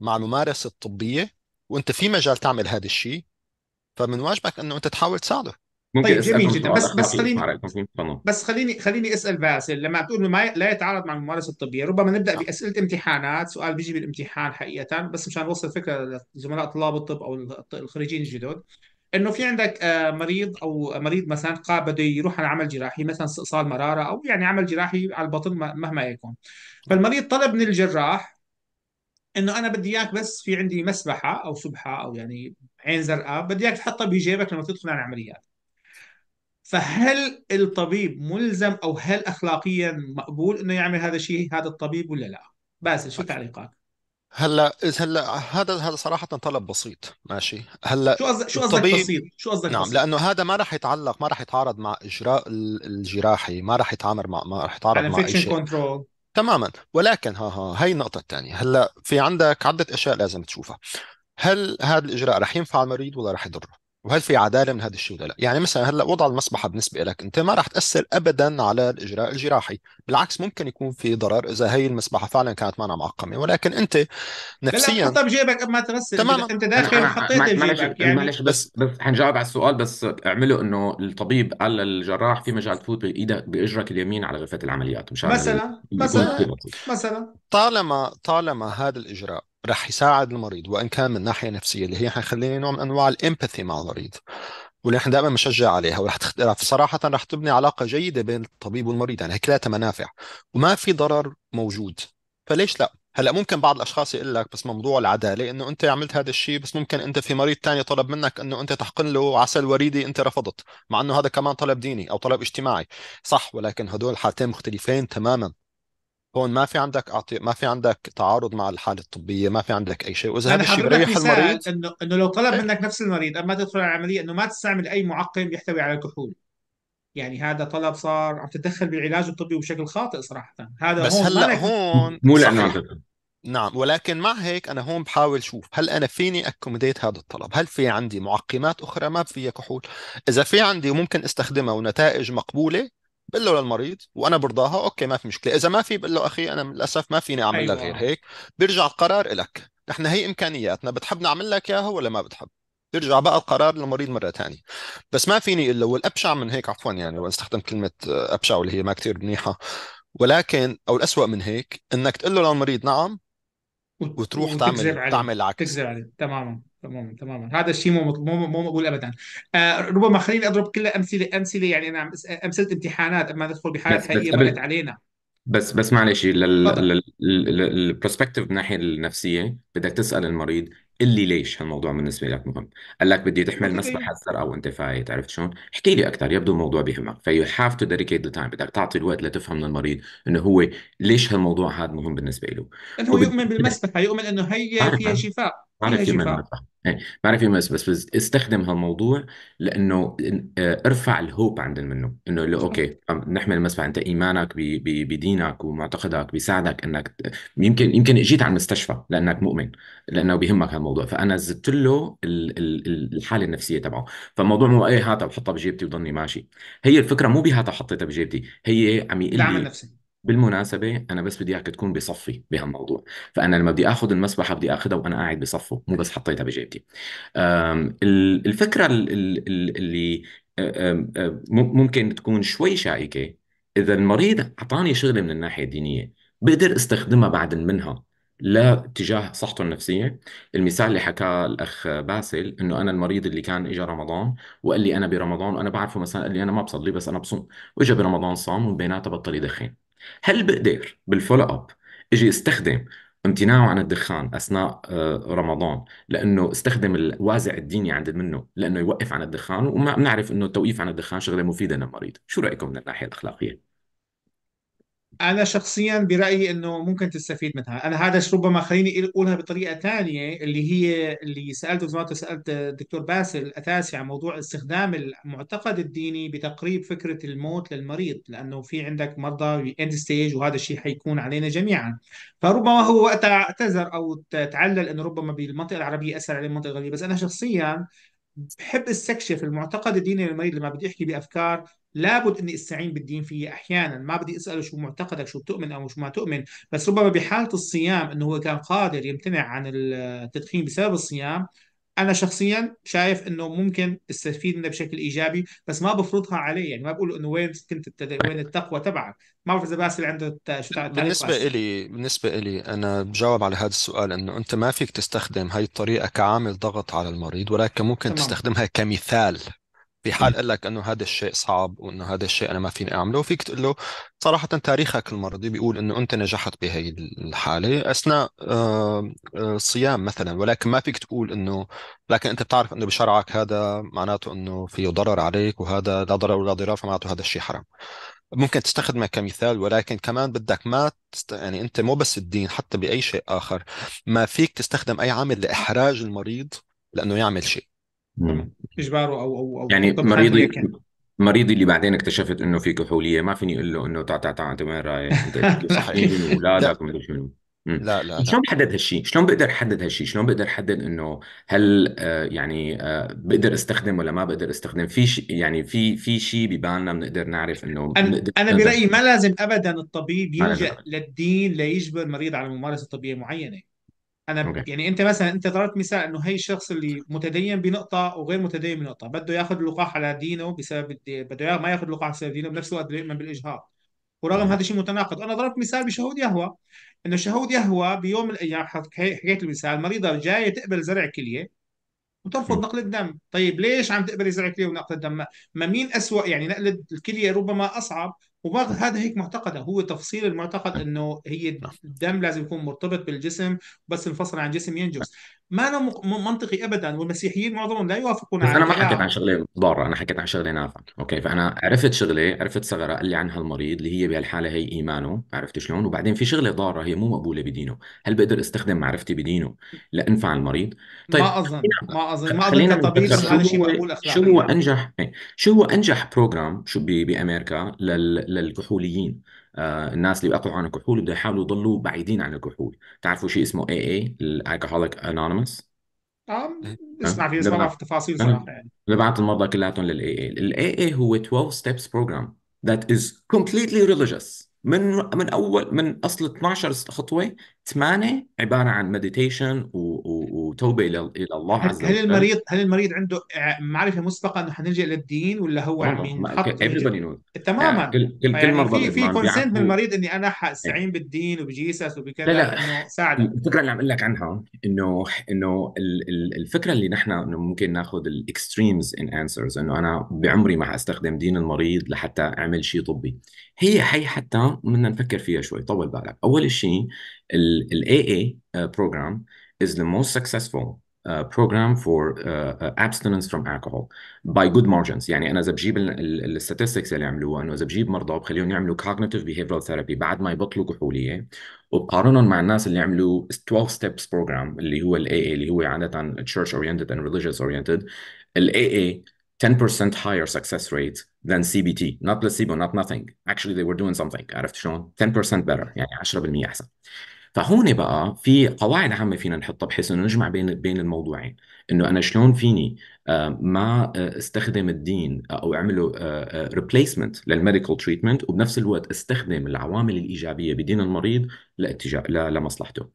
مع الممارسه الطبيه وانت في مجال تعمل هذا الشيء فمن واجبك انه انت تحاول تساعده ممكن طيب جميل جدا بس بس خليني بس خليني خليني اسال باسل لما تقول انه ما لا يتعارض مع الممارسه الطبيه ربما نبدا آه. باسئله امتحانات سؤال بيجي بالامتحان حقيقه بس مشان نوصل فكره لزملاء طلاب الطب او الخريجين الجدد انه في عندك آه، مريض او مريض مثلا قا بده يروح على عمل جراحي مثلا استئصال مراره او يعني عمل جراحي على البطن مهما يكون نعم. فالمريض طلب من الجراح انه انا بدي اياك بس في عندي مسبحه او سبحه او يعني عين زرقاء بدي اياك تحطها بجيبك لما تدخل على العمليات فهل الطبيب ملزم او هل اخلاقيا مقبول انه يعمل هذا الشيء هذا الطبيب ولا لا؟ باسل شو تعليقك؟ هلا هلا هذا هذا صراحه طلب بسيط ماشي هلا شو قصدك شو قصدك بسيط شو قصدك نعم بسيط؟ لانه هذا ما راح يتعلق ما راح يتعارض مع اجراء الجراحي ما راح يتعامل مع ما راح يتعارض مع اي شيء كنترول تماما ولكن ها ها هي النقطه الثانيه هلا في عندك عده اشياء لازم تشوفها هل هذا الاجراء راح ينفع المريض ولا راح يضره وهل في عداله من هذا الشيء ولا لا؟ يعني مثلا هلا وضع المسبحه بالنسبه لك انت ما راح تاثر ابدا على الاجراء الجراحي، بالعكس ممكن يكون في ضرر اذا هي المسبحه فعلا كانت معنا معقمه ولكن انت نفسيا لا حطها بجيبك قبل ما تغسل تماما انت داخل حطيت بجيبك يعني معلش بس بس حنجاوب على السؤال بس اعمله انه الطبيب قال للجراح في مجال تفوت بايدك باجرك اليمين على غرفه العمليات مشان مثلا مثلا مثلا طالما طالما هذا الاجراء رح يساعد المريض وان كان من ناحيه نفسيه اللي هي حيخلينا نوع من انواع الامباثي مع المريض واللي نحن دائما بنشجع عليها ورح تخ... صراحه رح تبني علاقه جيده بين الطبيب والمريض يعني كلاتها منافع وما في ضرر موجود فليش لا؟ هلا ممكن بعض الاشخاص يقول لك بس موضوع العداله انه انت عملت هذا الشيء بس ممكن انت في مريض ثاني طلب منك انه انت تحقن له عسل وريدي انت رفضت مع انه هذا كمان طلب ديني او طلب اجتماعي صح ولكن هدول الحالتين مختلفين تماما هون ما في عندك اعطي ما في عندك تعارض مع الحاله الطبيه ما في عندك اي شيء واذا هذا الشيء بريح المريض انه انه لو طلب منك نفس المريض اما تدخل على العمليه انه ما تستعمل اي معقم يحتوي على الكحول يعني هذا طلب صار عم تتدخل بالعلاج الطبي بشكل خاطئ صراحه هذا بس هون هلا هون مو لانه نعم ولكن مع هيك انا هون بحاول شوف هل انا فيني اكومديت هذا الطلب هل في عندي معقمات اخرى ما فيها كحول اذا في عندي وممكن استخدمها ونتائج مقبوله بقول له للمريض وانا برضاها اوكي ما في مشكله اذا ما في بقول له اخي انا للاسف ما فيني اعمل لك أيوة. غير هيك بيرجع القرار لك نحن هي امكانياتنا بتحب نعمل لك اياها ولا ما بتحب بيرجع بقى القرار للمريض مره ثانيه بس ما فيني الا والابشع من هيك عفوا يعني واستخدم كلمه ابشع واللي هي ما كثير منيحه ولكن او الاسوء من هيك انك تقول له للمريض نعم وتروح يعني تعمل عليه. تعمل العكس تكذب عليه تماما تماما تماما هذا الشيء مو مو مو مقبول ابدا آه ربما خليني اضرب كل امثله امثله يعني نعم، انا امثله امتحانات اما ندخل بحالات حقيقيه مرت علينا بس بس معلش للبروسبكتيف من الناحيه النفسيه بدك تسال المريض قل لي ليش هالموضوع بالنسبه لك مهم قال لك بدي تحمل مسبحه أو وانت فايت عرفت شلون احكي لي اكثر يبدو الموضوع بيهمك فيو هاف تو ديديكيت ذا تايم بدك تعطي الوقت لتفهم للمريض انه هو ليش هالموضوع هذا مهم بالنسبه له انه هو وبد... يؤمن بالمسبحه يؤمن انه هي فيها شفاء بعرف يا يجب مان بعرف يا بس بس استخدم هالموضوع لانه آه، ارفع الهوب عند منه انه لو اوكي عم نحمل مثلا انت ايمانك بدينك ومعتقدك بيساعدك انك يمكن يمكن اجيت على المستشفى لانك مؤمن لانه بيهمك هالموضوع فانا زدت له الحاله النفسيه تبعه فالموضوع مو اي هاتا وحطها بجيبتي وضلني ماشي هي الفكره مو بهاتا حطيتها بجيبتي هي إيه، عم يقول العمل دعم النفسي بالمناسبة أنا بس بدي إياك تكون بصفي بهالموضوع، فأنا لما بدي آخذ المسبحة بدي آخذها وأنا قاعد بصفه، مو بس حطيتها بجيبتي. الفكرة اللي ممكن تكون شوي شائكة إذا المريض أعطاني شغلة من الناحية الدينية، بقدر استخدمها بعد منها لا تجاه صحته النفسية المثال اللي حكاه الأخ باسل إنه أنا المريض اللي كان إجا رمضان وقال لي أنا برمضان وأنا بعرفه مثلا قال لي أنا ما بصلي بس أنا بصوم وإجا برمضان صام وبيناتها بطل يدخن هل بقدر بالفولو اب اجي استخدم امتناعه عن الدخان اثناء آه، رمضان لانه استخدم الوازع الديني عند منه لانه يوقف عن الدخان وما بنعرف انه التوقيف عن الدخان شغله مفيده للمريض، شو رايكم من الناحيه الاخلاقيه؟ انا شخصيا برايي انه ممكن تستفيد منها انا هذا ربما خليني اقولها بطريقه ثانيه اللي هي اللي سالته زمان سالت الدكتور باسل اتاسي عن موضوع استخدام المعتقد الديني بتقريب فكره الموت للمريض لانه في عندك مرضى باند ستيج وهذا الشيء حيكون علينا جميعا فربما هو وقتها اعتذر او تعلل انه ربما بالمنطقه العربيه اثر عليه المنطقه الغربيه بس انا شخصيا بحب استكشف المعتقد الديني للمريض لما بدي احكي بافكار لابد اني استعين بالدين فيه احيانا ما بدي اساله شو معتقدك شو بتؤمن او شو ما تؤمن بس ربما بحاله الصيام انه هو كان قادر يمتنع عن التدخين بسبب الصيام انا شخصيا شايف انه ممكن استفيد منها بشكل ايجابي بس ما بفرضها عليه يعني ما بقول انه وين كنت التد... وين التقوى تبعك ما بعرف اذا باسل عنده شو بالنسبه الي بالنسبه الي انا بجاوب على هذا السؤال انه انت ما فيك تستخدم هاي الطريقه كعامل ضغط على المريض ولكن ممكن تمام. تستخدمها كمثال في حال قال لك انه هذا الشيء صعب وانه هذا الشيء انا ما فيني اعمله فيك تقول له صراحه تاريخك المرضي بيقول انه انت نجحت بهي الحاله اثناء الصيام آه، آه، مثلا ولكن ما فيك تقول انه لكن انت بتعرف انه بشرعك هذا معناته انه فيه ضرر عليك وهذا لا ضرر ولا ضرار فمعناته هذا الشيء حرام ممكن تستخدمه كمثال ولكن كمان بدك ما تست... يعني انت مو بس الدين حتى باي شيء اخر ما فيك تستخدم اي عامل لاحراج المريض لانه يعمل شيء اجباره او او او يعني مريضي مريضي اللي بعدين اكتشفت انه في كحوليه ما فيني اقول له انه تعال تعال تعال انت وين رايح؟ انت صحيح اولادك ومدري شنو لا لا شلون بحدد هالشيء؟ شلون بقدر احدد هالشيء؟ شلون بقدر احدد انه هل آه، يعني آه، بقدر استخدم ولا ما بقدر استخدم؟ في شيء يعني في في شيء ببالنا بنقدر نعرف انه انا, أنا برايي ما لازم ابدا الطبيب يلجا للدين ليجبر مريض على ممارسه طبيه معينه، انا اوكي يعني انت مثلا انت ضربت مثال انه هي الشخص اللي متدين بنقطه وغير متدين بنقطه بده ياخذ اللقاح على دينه بسبب بده ما ياخذ اللقاح بسبب دينه بنفس الوقت بده يؤمن بالاجهاض ورغم هذا الشيء متناقض انا ضربت مثال بشهود يهوى انه شهود يهوى بيوم من الايام حكيت المثال مريضه جايه تقبل زرع كليه وترفض نقل الدم طيب ليش عم تقبل زرع كليه ونقل الدم ما ما مين أسوأ يعني نقل الكليه ربما اصعب وبعض هذا هيك معتقده هو تفصيل المعتقد نعم. انه هي نعم. الدم لازم يكون مرتبط بالجسم بس انفصل عن جسم ينجس ما أنا منطقي ابدا والمسيحيين معظمهم لا يوافقون على انا ما حكيت عن شغله ضاره انا حكيت عن شغله نافعه اوكي فانا عرفت شغله عرفت ثغره قال لي عنها المريض اللي هي بهالحاله هي ايمانه عرفت شلون وبعدين في شغله ضاره هي مو مقبوله بدينه هل بقدر استخدم معرفتي بدينه لانفع المريض طيب ما اظن ما اظن ما اظن كطبيب هذا شيء مقبول شو هو انجح إيه، شو هو انجح بروجرام شو بامريكا لل للكحوليين آه الناس اللي بيقطعوا عن الكحول بده يحاولوا يضلوا بعيدين عن الكحول تعرفوا شيء اسمه اي اي الالكوهوليك انونيمس اسمع فيه بس ما بعرف صراحه يعني ببعث المرضى كلياتهم للاي اي الاي اي هو 12 ستيبس بروجرام that is completely religious من من اول من اصل 12 خطوه 8 عباره عن مديتيشن وتوبه الى الى الله عز وجل هل المريض هل المريض عنده معرفه مسبقه انه حنلجا للدين ولا هو عم ينحط تماما آه، كل كل يعني مرضى في في كونسنت من المريض اني انا حاستعين إيه. بالدين وبجيسس وبكذا لا لا الفكره اللي عم اقول لك عنها انه انه الفكره اللي نحن انه ممكن ناخذ الاكستريمز ان انسرز انه انا بعمري ما حاستخدم دين المريض لحتى اعمل شيء طبي هي هي حتى بدنا نفكر فيها شوي طول بالك اول شيء الاي اي بروجرام is the most successful بروجرام آه، program for فروم آه، الكحول آه، abstinence from alcohol by good margins يعني انا اذا بجيب الستاتستكس اللي عملوها انه اذا بجيب مرضى وبخليهم يعملوا cognitive behavioral therapy بعد ما يبطلوا كحوليه وبقارنهم مع الناس اللي عملوا 12 steps program اللي هو الاي اي اللي هو عاده church oriented and religious oriented الاي اي 10% higher success rate than CBT not placebo not nothing actually they were doing something عرفت شلون 10% better يعني 10% احسن فهون بقى في قواعد عامه فينا نحطها بحيث انه نجمع بين بين الموضوعين انه انا شلون فيني آه، ما آه، استخدم الدين آه، او اعمله ريبليسمنت للميديكال تريتمنت وبنفس الوقت استخدم العوامل الايجابيه بدين المريض لاتجاه لمصلحته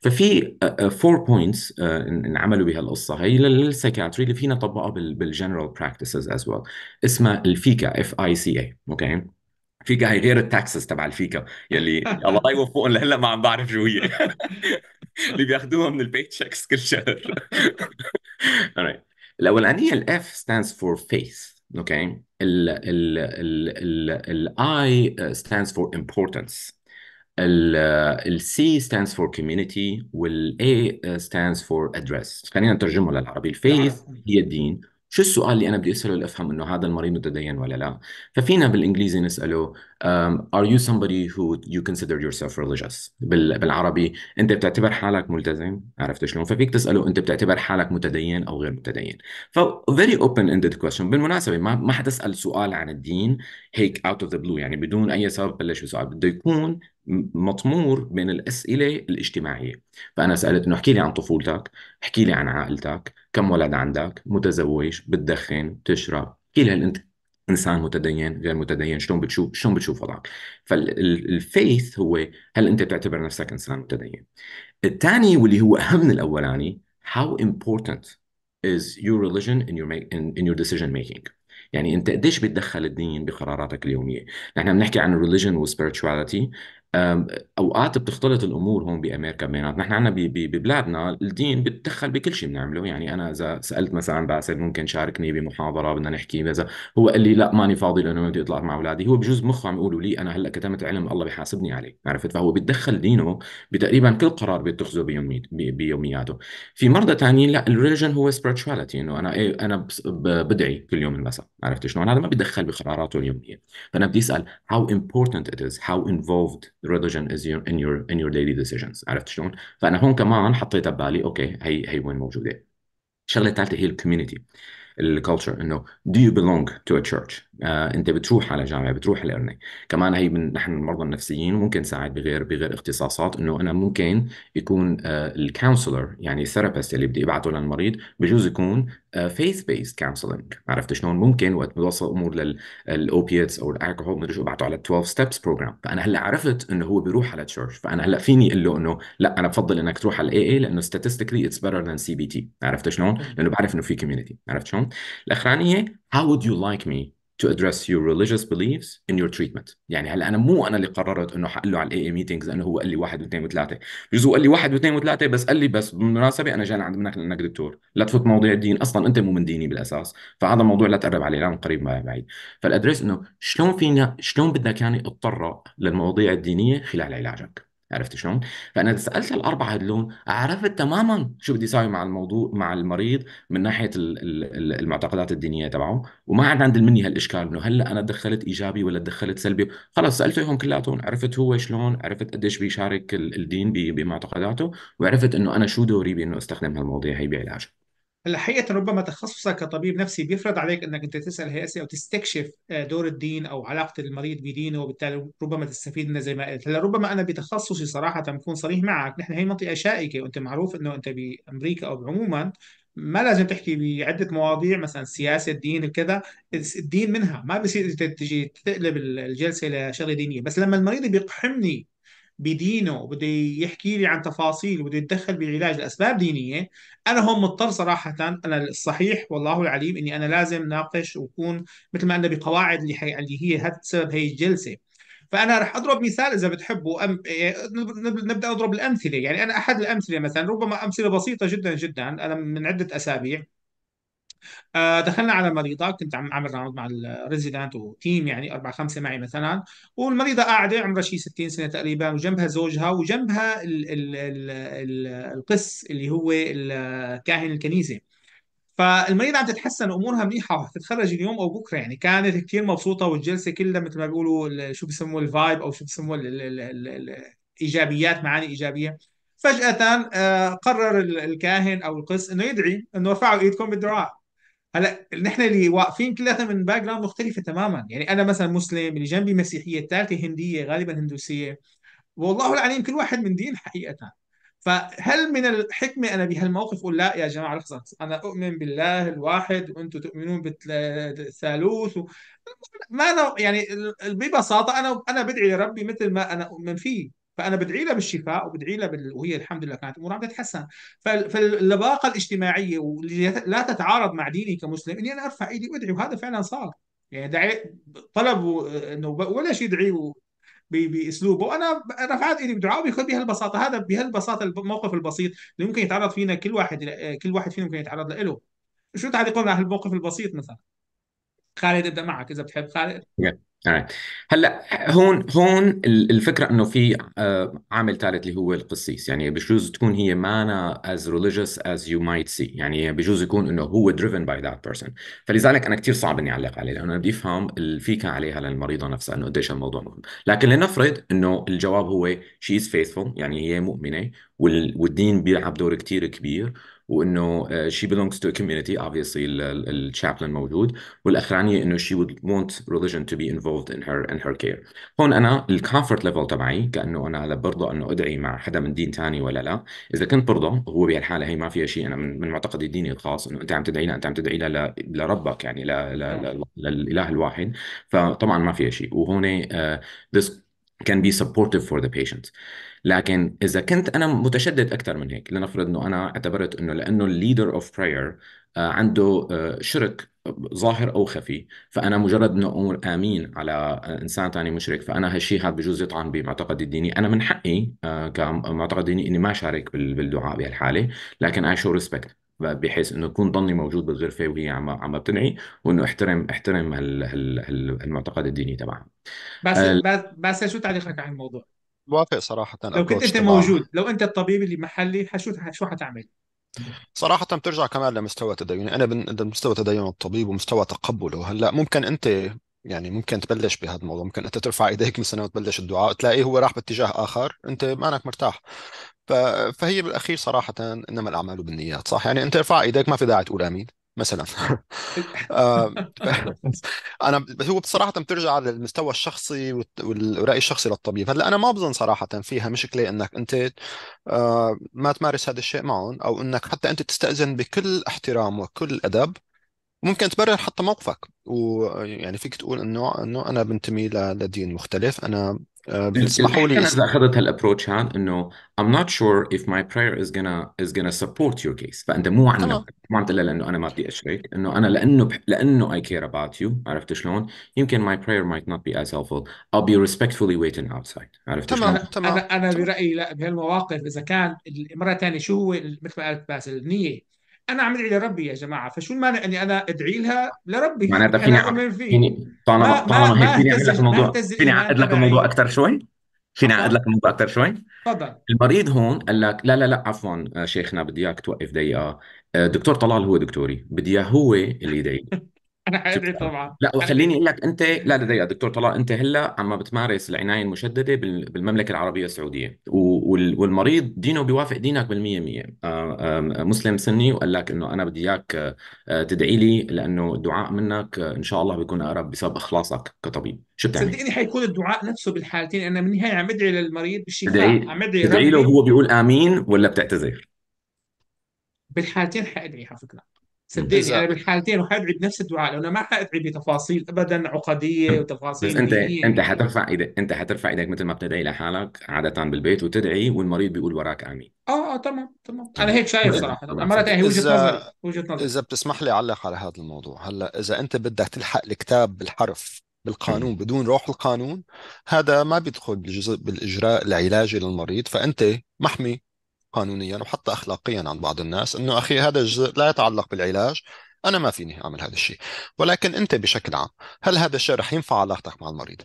ففي فور بوينتس انعملوا بهالقصه هي للسايكاتري اللي فينا نطبقها بالجنرال براكتسز از ويل اسمها الفيكا اف اي سي اي اوكي فيكا هي غير التاكسز تبع الفيكا يلي الله يوفقهم لهلا ما عم بعرف شو هي اللي بياخذوها من البيت تشيكس كل شهر الاولانيه الاف ستاندز فور فيث اوكي ال ال ال الاي ستاندز فور امبورتنس السي stands for community والاي stands for address خلينا نترجمه للعربي الفيث نعم. هي الدين شو السؤال اللي انا بدي اساله لافهم انه هذا المريض متدين ولا لا ففينا بالانجليزي نساله um, are you somebody who you consider yourself religious بال, بالعربي انت بتعتبر حالك ملتزم عرفت شلون ففيك تساله انت بتعتبر حالك متدين او غير متدين ف very open ended question بالمناسبه ما ما حتسال سؤال عن الدين هيك out of the blue يعني بدون اي سبب بلش بسؤال بده يكون مطمور بين الاسئله الاجتماعيه فانا سالت انه احكي لي عن طفولتك احكي لي عن عائلتك كم ولد عندك متزوج بتدخن بتشرب كل انت انسان متدين غير متدين شلون بتشوف شلون بتشوف وضعك فالفيث هو هل انت بتعتبر نفسك انسان متدين الثاني واللي هو اهم من الاولاني how important is your religion in your make, in, in your decision making يعني انت قديش بتدخل الدين بقراراتك اليوميه نحن بنحكي عن religion و spirituality اوقات بتختلط الامور هون بامريكا بيناتنا نحن عندنا ببلادنا الدين بتدخل بكل شيء بنعمله يعني انا اذا سالت مثلا باسل ممكن شاركني بمحاضره بدنا نحكي اذا هو قال لي لا ماني فاضي لانه بدي اطلع مع اولادي هو بجوز مخه عم يقولوا لي انا هلا كتمت علم الله بحاسبني عليه عرفت فهو بتدخل دينه بتقريبا كل قرار بيتخذه بيومي بيومياته في مرضى ثانيين لا الريليجن هو سبيرتشواليتي انه انا إيه انا بدعي كل يوم المساء عرفت شلون هذا ما بيتدخل بقراراته اليوميه فانا بدي اسال how important it is how involved ريدوجن از in your in your daily decisions عرفت شلون؟ فانا هون كمان حطيتها ببالي اوكي هي هي وين موجوده. الشغله الثالثه هي الكوميونتي الكالتشر انه do you belong to a church آه، انت بتروح على جامعه بتروح على كمان هي من نحن المرضى النفسيين ممكن ساعد بغير بغير اختصاصات انه انا ممكن يكون آه، الكونسلر يعني الثيرابيست اللي بدي ابعته للمريض بجوز يكون فيث بيست كونسلنج عرفت شلون ممكن وقت بوصل امور للاوبيتس او الالكوهول ما ادري ابعته على 12 ستيبس بروجرام فانا هلا عرفت انه هو بيروح على تشيرش فانا هلا فيني اقول له انه لا انا بفضل انك تروح على الاي اي لانه statistically اتس بيتر ذان سي بي تي عرفت شلون؟ لانه بعرف انه في كوميونتي عرفت شلون؟ الاخرانيه هاو وود يو لايك مي to address your religious beliefs in your treatment يعني هلا انا مو انا اللي قررت انه حقله على الاي اي ميتينجز لانه هو قال لي واحد واثنين وثلاثه بجوز هو قال لي واحد واثنين وثلاثه بس قال لي بس بالمناسبه انا جاي عند منك لانك دكتور لا تفوت مواضيع الدين اصلا انت مو من ديني بالاساس فهذا الموضوع لا تقرب عليه لا من قريب ما بعيد فالادريس انه شلون فينا شلون بدنا كان اضطر للمواضيع الدينيه خلال علاجك عرفت شلون؟ فانا سالت الاربعه هذول عرفت تماما شو بدي اسوي مع الموضوع مع المريض من ناحيه المعتقدات الدينيه تبعه وما عاد عند مني هالاشكال انه هلا انا دخلت ايجابي ولا دخلت سلبي خلص سالته اياهم كلياتهم عرفت هو شلون عرفت قديش بيشارك الدين بمعتقداته وعرفت انه انا شو دوري بانه استخدم هالمواضيع هي بعلاجه هلا حقيقة ربما تخصصك كطبيب نفسي بيفرض عليك انك انت تسأل هي او تستكشف آه، دور الدين او علاقة المريض بدينه وبالتالي ربما تستفيد منه زي ما قلت، هلا ربما انا بتخصصي صراحة بكون صريح معك، نحن هي منطقة شائكة وانت معروف انه انت بامريكا او عموما ما لازم تحكي بعدة مواضيع مثلا سياسة دين وكذا الدين منها ما بصير تجي تقلب الجلسة لشغلة دينية بس لما المريض بيقحمني بدينه وبده يحكي لي عن تفاصيل وبده يتدخل بعلاج لاسباب دينيه انا هون مضطر صراحه انا الصحيح والله العليم اني انا لازم ناقش وكون مثل ما قلنا بقواعد اللي, حي... اللي هي هذا سبب هي الجلسه فانا رح اضرب مثال اذا بتحبوا أم... إيه، نبدا اضرب الامثله يعني انا احد الامثله مثلا ربما امثله بسيطه جدا جدا انا من عده اسابيع آه، دخلنا على مريضه كنت عم عامل راوند مع الريزيدنت وتيم يعني اربع خمسه معي مثلا والمريضه قاعده عمرها شي 60 سنه تقريبا وجنبها زوجها وجنبها الـ الـ الـ الـ القس اللي هو كاهن الكنيسه فالمريضة عم تتحسن امورها منيحه تتخرج اليوم او بكره يعني كانت كثير مبسوطه والجلسه كلها مثل ما بيقولوا شو بسموه الفايب او شو بسموه الايجابيات معاني ايجابيه فجاه آه، قرر الكاهن او القس انه يدعي انه ارفعوا ايدكم بالدعاء هلا نحن اللي واقفين كلياتنا من باك جراوند مختلفه تماما يعني انا مثلا مسلم اللي جنبي مسيحيه الثالثه هنديه غالبا هندوسيه والله العليم كل واحد من دين حقيقه فهل من الحكمه انا بهالموقف اقول لا يا جماعه لحظه انا اؤمن بالله الواحد وانتم تؤمنون بالثالوث و... ما انا يعني ببساطه انا انا بدعي لربي مثل ما انا اؤمن فيه فانا بدعي لها بالشفاء وبدعي لها بال... وهي الحمد لله كانت الامور عم تتحسن فاللباقه الاجتماعيه واللي لا تتعارض مع ديني كمسلم اني انا ارفع ايدي وادعي وهذا فعلا صار يعني دعي طلبوا انه ولا شيء يدعي باسلوبه انا رفعت ايدي بدعاء بكل بهالبساطه هذا بهالبساطه الموقف البسيط اللي ممكن يتعرض فينا كل واحد كل واحد فينا ممكن يتعرض له شو تعليقنا على هالموقف البسيط مثلا خالد ابدا معك اذا بتحب خالد هلا هون هون الفكره انه في آه، عامل ثالث اللي هو القسيس يعني بجوز تكون هي مانا as religious as you might see يعني بجوز يكون انه هو driven by that person فلذلك انا كثير صعب اني اعلق عليه لانه بدي افهم الفيكا عليها للمريضه نفسها انه قديش الموضوع مهم لكن لنفرض انه الجواب هو she is faithful يعني هي مؤمنه والدين بيلعب دور كثير كبير وانه شي بيلونجز تو a اوبسلي الشابلن موجود والاخرانيه انه شي وود وونت ريليجن تو بي انفولد ان هير ان هير كير هون انا الكومفورت ليفل تبعي كانه انا برضى انه ادعي مع حدا من دين ثاني ولا لا اذا كنت برضى هو بهالحاله هي ما فيها شيء انا من, من معتقدي الديني الخاص انه انت عم تدعي لها انت عم تدعي لها لربك يعني ل, ل, نعم. ل, للاله الواحد فطبعا ما فيها شيء وهون uh, آه, كان can be supportive for the patient لكن اذا كنت انا متشدد اكثر من هيك لنفرض انه انا اعتبرت انه لانه الليدر اوف براير عنده آه، شرك ظاهر او خفي فانا مجرد انه امر امين على آه، انسان ثاني مشرك فانا هالشيء هذا بجوز يطعن بمعتقدي الديني انا من حقي آه، كمعتقد ديني اني ما شارك بالدعاء بهالحاله لكن اي شو ريسبكت بحيث انه يكون ضني موجود بالغرفه وهي عم عم بتنعي وانه احترم احترم هال هال هال المعتقد الديني تبعها بس بس بس شو تعليقك على الموضوع؟ موافق صراحة لو كنت أنت موجود لو أنت الطبيب اللي محلي حشو شو حتعمل؟ صراحة بترجع كمان لمستوى تديني، أنا بمستوى تدين الطبيب ومستوى تقبله، هلا ممكن أنت يعني ممكن تبلش بهذا الموضوع، ممكن أنت ترفع إيديك من سنة وتبلش الدعاء، تلاقيه هو راح باتجاه آخر، أنت مانك مرتاح. ف... فهي بالأخير صراحة إنما الأعمال بالنيات، صح؟ يعني أنت ارفع إيديك ما في داعي تقول آمين، مثلا آه، انا بس هو بصراحه بترجع للمستوى الشخصي والراي الشخصي للطبيب هلا انا ما بظن صراحه فيها مشكله انك انت آه، ما تمارس هذا الشيء معهم او انك حتى انت تستاذن بكل احترام وكل ادب ممكن تبرر حتى موقفك ويعني فيك تقول انه انه انا بنتمي لدين مختلف انا آه، بتسمحوا لي اذا اخذت هالابروتش هان انه I'm not sure if my prayer is gonna is gonna support your case فانت مو معنى آه. مو عم تقول لانه انا ما بدي اشرك انه انا لانه بح... لانه I care about you عرفت شلون؟ يمكن my prayer might not be as helpful I'll be respectfully waiting outside عرفت شلون؟ تمام تمام انا انا برايي لا بهالمواقف اذا كان المره الثانيه شو هو مثل ما قالت باسل النيه انا عم ادعي لربي يا جماعه فشو المانع اني انا ادعي لها لربي معناتها يعني فيني أؤمن فيه فيني طالما طالما فيني اعقد لك الموضوع فيني اعقد لك الموضوع اكثر شوي فيني اعقد لك الموضوع اكثر شوي تفضل المريض هون قال لك لا لا لا عفوا آه، شيخنا بدي اياك توقف دقيقه آه، دكتور طلال هو دكتوري بدي اياه هو اللي يدعي انا عادي طبعا لا انا وخليني اقول لك انت لا لا دقيقه دكتور طلال انت هلا عم بتمارس العنايه المشدده بالمملكه العربيه السعوديه والمريض دينه بيوافق دينك بالمية مية آه، آه، مسلم سني وقال لك انه انا بدي اياك آه، تدعي لي لانه الدعاء منك ان شاء الله بيكون اقرب بسبب اخلاصك كطبيب شو بتعمل؟ صدقني حيكون الدعاء نفسه بالحالتين انا من النهايه عم ادعي للمريض بالشفاء تدعي عم ادعي تدعي له ربي وهو بيقول امين ولا بتعتذر؟ بالحالتين حادعي على فكره صدقني انا بالحالتين وحادعي بنفس الدعاء لو انا ما حادعي بتفاصيل ابدا عقديه وتفاصيل بس انت دينية. انت حترفع ايدك انت حترفع ايدك مثل ما بتدعي لحالك عاده بالبيت وتدعي والمريض بيقول وراك امين اه اه تمام تمام انا هيك شايف صراحه مرات هي يعني وجهه نظري وجهه نظري اذا بتسمح لي اعلق على هذا الموضوع هلا اذا انت بدك تلحق الكتاب بالحرف بالقانون بدون روح القانون هذا ما بيدخل بالجزء بالاجراء العلاجي للمريض فانت محمي قانونيا وحتى اخلاقيا عند بعض الناس انه اخي هذا الجزء لا يتعلق بالعلاج انا ما فيني اعمل هذا الشيء ولكن انت بشكل عام هل هذا الشيء رح ينفع علاقتك مع المريض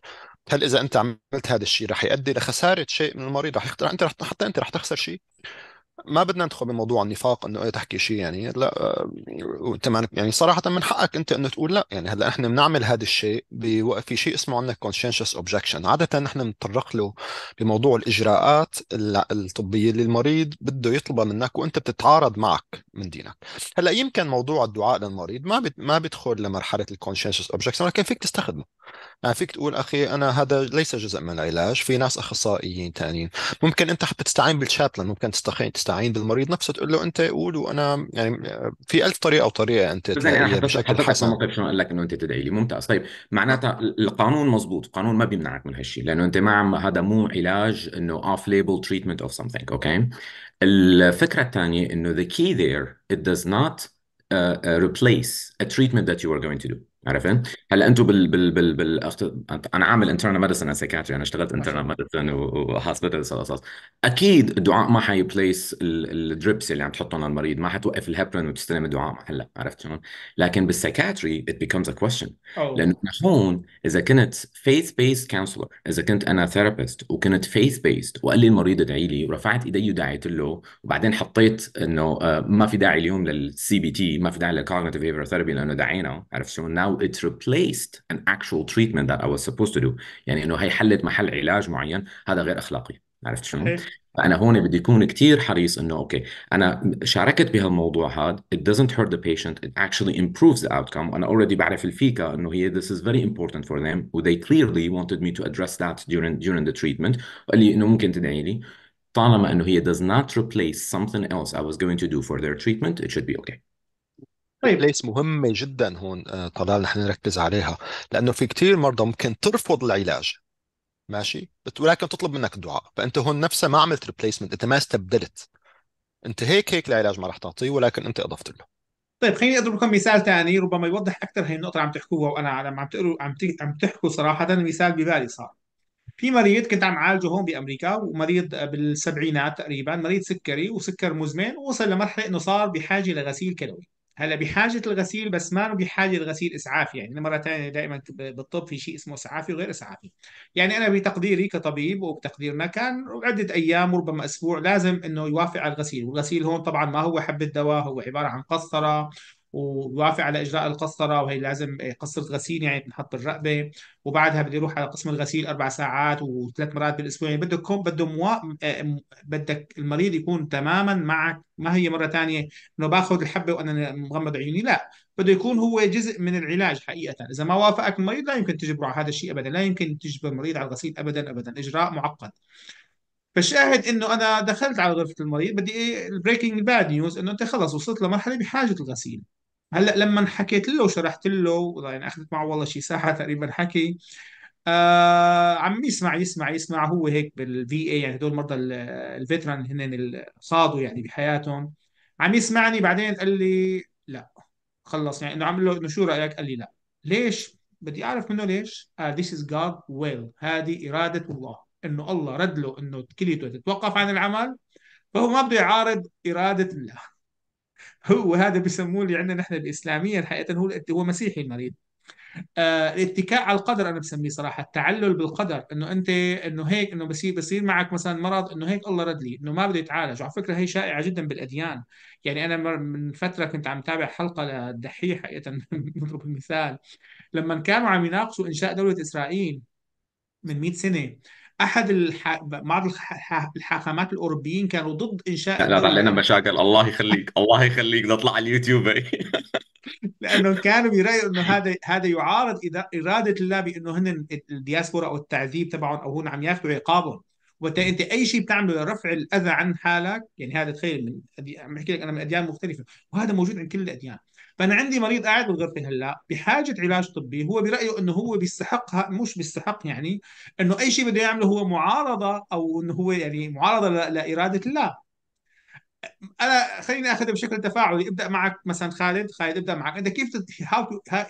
هل اذا انت عملت هذا الشيء رح يؤدي لخساره شيء من المريض رح يخطر انت رح حتى انت رح تخسر شيء ما بدنا ندخل بموضوع النفاق انه ايه تحكي شيء يعني لا وانت آه، يعني صراحه من حقك انت انه تقول لا يعني هلا احنا بنعمل هذا الشيء بوقت في شيء اسمه عندنا conscientious objection عاده نحن بنتطرق له بموضوع الاجراءات الطبيه اللي المريض بده يطلبها منك وانت بتتعارض معك من دينك هلا يمكن موضوع الدعاء للمريض ما ما بيدخل لمرحله الكونشنشس اوبجكشن ولكن فيك تستخدمه يعني فيك تقول اخي انا هذا ليس جزء من العلاج في ناس اخصائيين ثانيين ممكن انت حتى تستعين بالشابلن ممكن تستخدم تستعين بالمريض نفسه تقول له انت قول وانا يعني في ألف طريقه وطريقه انت يعني بشكل حسن موقف شلون قال لك انه انت تدعي لي ممتاز طيب معناتها القانون مزبوط القانون ما بيمنعك من هالشيء لانه انت ما عم هذا مو علاج انه اوف ليبل تريتمنت اوف سمثينج اوكي الفكره الثانيه انه ذا كي ذير ات داز نوت ريبليس ا تريتمنت ذات يو ار you تو دو عرفت؟ إيه؟ هلا انتم بال بال بال بال انا عامل انترنال ميديسن از سايكاتري انا اشتغلت انترنال ميديسن وهاسبيتالز وقصص اكيد الدعاء ما حيبليس الدريبس اللي عم تحطهم للمريض ما حتوقف الهبرين وتستلم الدعاء هلا عرفت شلون؟ لكن بالسايكاتري ات بيكمز ا كويشن لانه هون اذا كنت فيث بيست كونسلر اذا كنت انا ثيرابيست وكنت فيث بيست وقال لي المريض ادعي لي ورفعت ايدي ودعيت له وبعدين حطيت انه آه، ما في داعي اليوم للسي بي تي ما في داعي للكوجنتيف ثيرابي لانه دعينا عرفت شلون؟ ناو it replaced an actual treatment that I was supposed to do يعني انه هي حلت محل علاج معين هذا غير اخلاقي عرفت شنو؟ فانا هون بدي اكون كثير حريص انه اوكي انا شاركت بهالموضوع هذا it doesn't hurt the patient it actually improves the outcome وانا already بعرف الفيكا انه هي this is very important for them و they clearly wanted me to address that during during the treatment وقال لي انه ممكن تدعي لي طالما انه هي does not replace something else I was going to do for their treatment it should be okay طيب ليس مهمة جدا هون آه، طلال نحن نركز عليها لأنه في كتير مرضى ممكن ترفض العلاج ماشي ولكن تطلب منك الدعاء فأنت هون نفسه ما عملت ريبليسمنت أنت ما استبدلت أنت هيك هيك العلاج ما رح تعطيه ولكن أنت أضفت له طيب خليني اضرب لكم مثال ثاني ربما يوضح اكثر هي النقطه اللي عم تحكوها وانا لما عم تقولوا عم عم تحكوا صراحه مثال ببالي صار في مريض كنت عم عالجه هون بامريكا ومريض بالسبعينات تقريبا مريض سكري وسكر مزمن ووصل لمرحله انه صار بحاجه لغسيل كلوي هلا بحاجه الغسيل بس ما بحاجه لغسيل اسعافي يعني مره ثانيه دائما بالطب في شيء اسمه اسعافي وغير اسعافي يعني انا بتقديري كطبيب وبتقديرنا كان عده ايام ربما اسبوع لازم انه يوافق على الغسيل والغسيل هون طبعا ما هو حبه دواء هو عباره عن قسطره ووافق على اجراء القسطره وهي لازم قسطره إيه، غسيل يعني بنحط بالرقبه وبعدها بدي اروح على قسم الغسيل اربع ساعات وثلاث مرات بالاسبوع يعني بده يكون بده موا... إيه، بدك المريض يكون تماما معك ما هي مره ثانيه انه باخذ الحبه وانا مغمض عيوني لا بده يكون هو جزء من العلاج حقيقه اذا ما وافقك المريض لا يمكن تجبره على هذا الشيء ابدا لا يمكن تجبر المريض على الغسيل ابدا ابدا اجراء معقد فالشاهد انه انا دخلت على غرفه المريض بدي ايه البريكنج باد نيوز انه انت خلص وصلت لمرحله بحاجه الغسيل هلا لما حكيت له وشرحت له يعني اخذت معه والله شي ساعه تقريبا حكي آه عم يسمع يسمع يسمع هو هيك بالفي اي يعني هدول مرضى الفتران هن اللي صادوا يعني بحياتهم عم يسمعني بعدين قال لي لا خلص يعني انه عم له انه شو رايك قال لي لا ليش بدي اعرف منه ليش قال آه، this is God will هذه اراده الله انه الله رد له انه كليته تتوقف عن العمل فهو ما بده يعارض اراده الله هو هذا بيسموه اللي عندنا نحن الاسلاميه حقيقه هو هو مسيحي المريض آه الاتكاء على القدر انا بسميه صراحه التعلل بالقدر انه انت انه هيك انه بصير بصير معك مثلا مرض انه هيك الله رد لي انه ما بده يتعالج وعلى فكره هي شائعه جدا بالاديان يعني انا من فتره كنت عم تابع حلقه للدحيح حقيقه نضرب المثال لما كانوا عم يناقشوا انشاء دوله اسرائيل من 100 سنه احد الح... بعض الح... الحاخامات الاوروبيين كانوا ضد انشاء لا لنا مشاكل الله يخليك الله يخليك نطلع على اليوتيوب لانه كانوا بيراوا انه هذا هذا يعارض اراده الله بانه هن الدياسبورا او التعذيب تبعهم او هن عم ياخذوا عقابهم وبالتالي انت اي شيء بتعمله لرفع الاذى عن حالك يعني هذا تخيل من عم بحكي لك انا من اديان مختلفه وهذا موجود عند كل الاديان فانا عندي مريض قاعد بالغرفه هلا بحاجه علاج طبي هو برايه انه هو بيستحقها مش بيستحق يعني انه اي شيء بده يعمله هو معارضه او انه هو يعني معارضه لاراده الله انا خليني اخذها بشكل تفاعلي ابدا معك مثلا خالد خالد ابدا معك انت كيف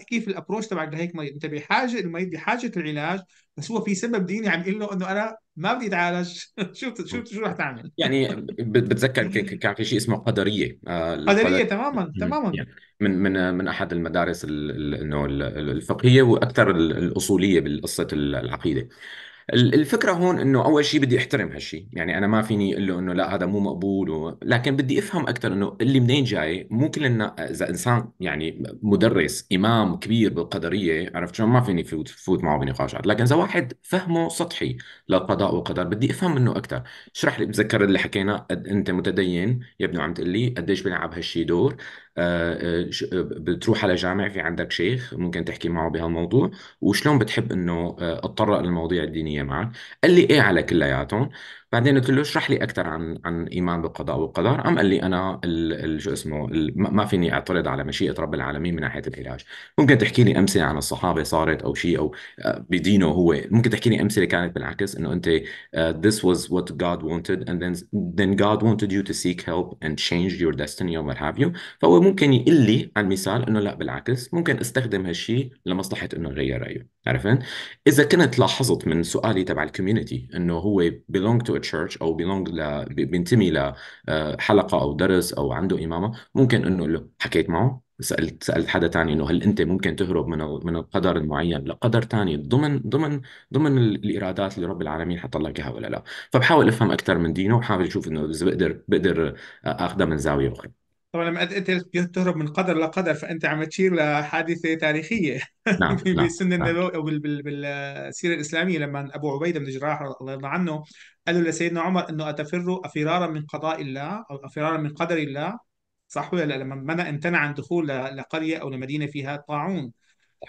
كيف الابروش تبعك لهيك مريض انت بحاجه المريض بحاجه العلاج بس هو في سبب ديني عم يقول له انه انا ما بدي اتعالج شو شو شو رح تعمل يعني بتذكر كان في شيء اسمه قدريه آه، قدريه تماما تماما يعني من من من احد المدارس انه الفقهيه واكثر الاصوليه بقصه العقيده الفكره هون انه اول شيء بدي احترم هالشيء يعني انا ما فيني اقول له انه لا هذا مو مقبول و... لكن بدي افهم اكثر انه اللي منين جاي مو كلنا اذا انسان يعني مدرس امام كبير بالقدريه عرفت شلون ما فيني فوت فوت معه بنقاشات لكن اذا واحد فهمه سطحي للقضاء والقدر بدي افهم منه اكثر اشرح لي بتذكر اللي حكينا انت متدين يا ابني عم تقول لي قديش بيلعب هالشيء دور آه، آه، آه، بتروح على جامع في عندك شيخ ممكن تحكي معه بهالموضوع وشلون بتحب انه اتطرق للمواضيع الدينيه معك قال لي ايه على كلياتهم بعدين قلت له اشرح لي اكثر عن عن ايمان بالقضاء والقدر قام قال لي انا شو اسمه ما فيني اعترض على مشيئه رب العالمين من ناحيه العلاج ممكن تحكي لي امثله عن الصحابه صارت او شيء او آه، بدينه هو ممكن تحكي لي امثله كانت بالعكس انه انت آه، this was what God wanted and then then God wanted you to seek help and change your destiny or what have you فهو ممكن يقول لي عن مثال انه لا بالعكس ممكن استخدم هالشيء لمصلحه انه غير رايه عرفت اذا كنت لاحظت من سؤالي تبع الكوميونتي انه هو belong to a تشيرش او بيلونج ل بينتمي لحلقه آه، او درس او عنده امامه ممكن انه له حكيت معه سالت سالت حدا تاني انه هل انت ممكن تهرب من من القدر المعين لقدر تاني ضمن ضمن ضمن الارادات اللي رب العالمين حط لك اياها ولا لا فبحاول افهم اكثر من دينه وبحاول اشوف انه اذا بقدر بقدر آه، اخذها من زاويه اخرى طبعا لما انت تهرب من قدر لقدر فانت عم تشير لحادثه تاريخيه نعم, نعم، بالسنه نعم. النبويه او بالسيره الاسلاميه لما ابو عبيده بن جراح الله يرضى عنه قال لسيدنا عمر انه اتفر افرارا من قضاء الله او افرارا من قدر الله صح ولا لا لما منع امتنع عن دخول لقريه او لمدينه فيها طاعون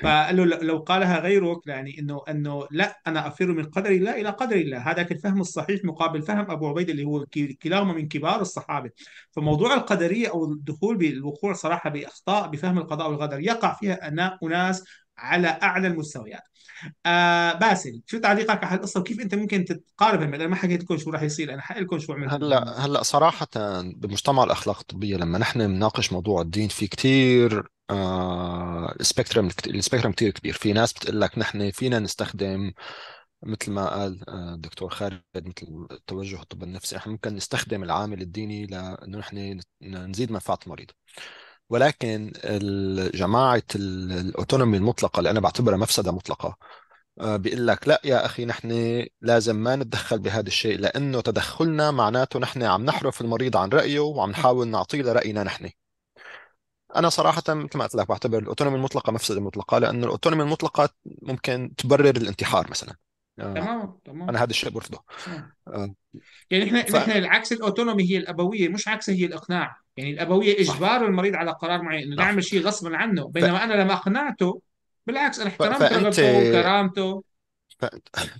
فقال له لو قالها غيرك يعني انه انه لا انا افر من قدر الله الى قدر الله هذاك الفهم الصحيح مقابل فهم ابو عبيد اللي هو كلاهما من كبار الصحابه فموضوع القدريه او الدخول بالوقوع صراحه باخطاء بفهم القضاء والقدر يقع فيها اناس على اعلى المستويات آه باسل شو تعليقك على القصه وكيف انت ممكن تقارب انا ما حكيت لكم شو راح يصير انا حقول لكم شو عملت هلا هلا صراحه بمجتمع الاخلاق الطبيه لما نحن بنناقش موضوع الدين في كثير آه السبيكترم السبيكترم كثير كبير في ناس بتقول لك نحن فينا نستخدم مثل ما قال آه، الدكتور خالد مثل توجه الطب النفسي احنا ممكن نستخدم العامل الديني لانه نحن نزيد منفعه المريض ولكن جماعه الاوتونومي المطلقه اللي انا بعتبرها مفسده مطلقه آه، بيقول لك لا يا اخي نحن لازم ما نتدخل بهذا الشيء لانه تدخلنا معناته نحن عم نحرف المريض عن رايه وعم نحاول نعطيه لراينا نحن انا صراحه مثل ما قلت لك بعتبر الاوتونومي المطلقه مفسده مطلقه لانه الاوتونومي المطلقه ممكن تبرر الانتحار مثلا آه، تمام تمام انا هذا الشيء برفضه آه، يعني احنا ف... احنا العكس الاوتونومي هي الابويه مش عكسها هي الاقناع يعني الابويه اجبار صح. المريض على قرار معين انه يعمل نعم. شيء غصبا عنه بينما ف... انا لما اقنعته بالعكس انا احترمت فأنت... رغبته وكرامته ف...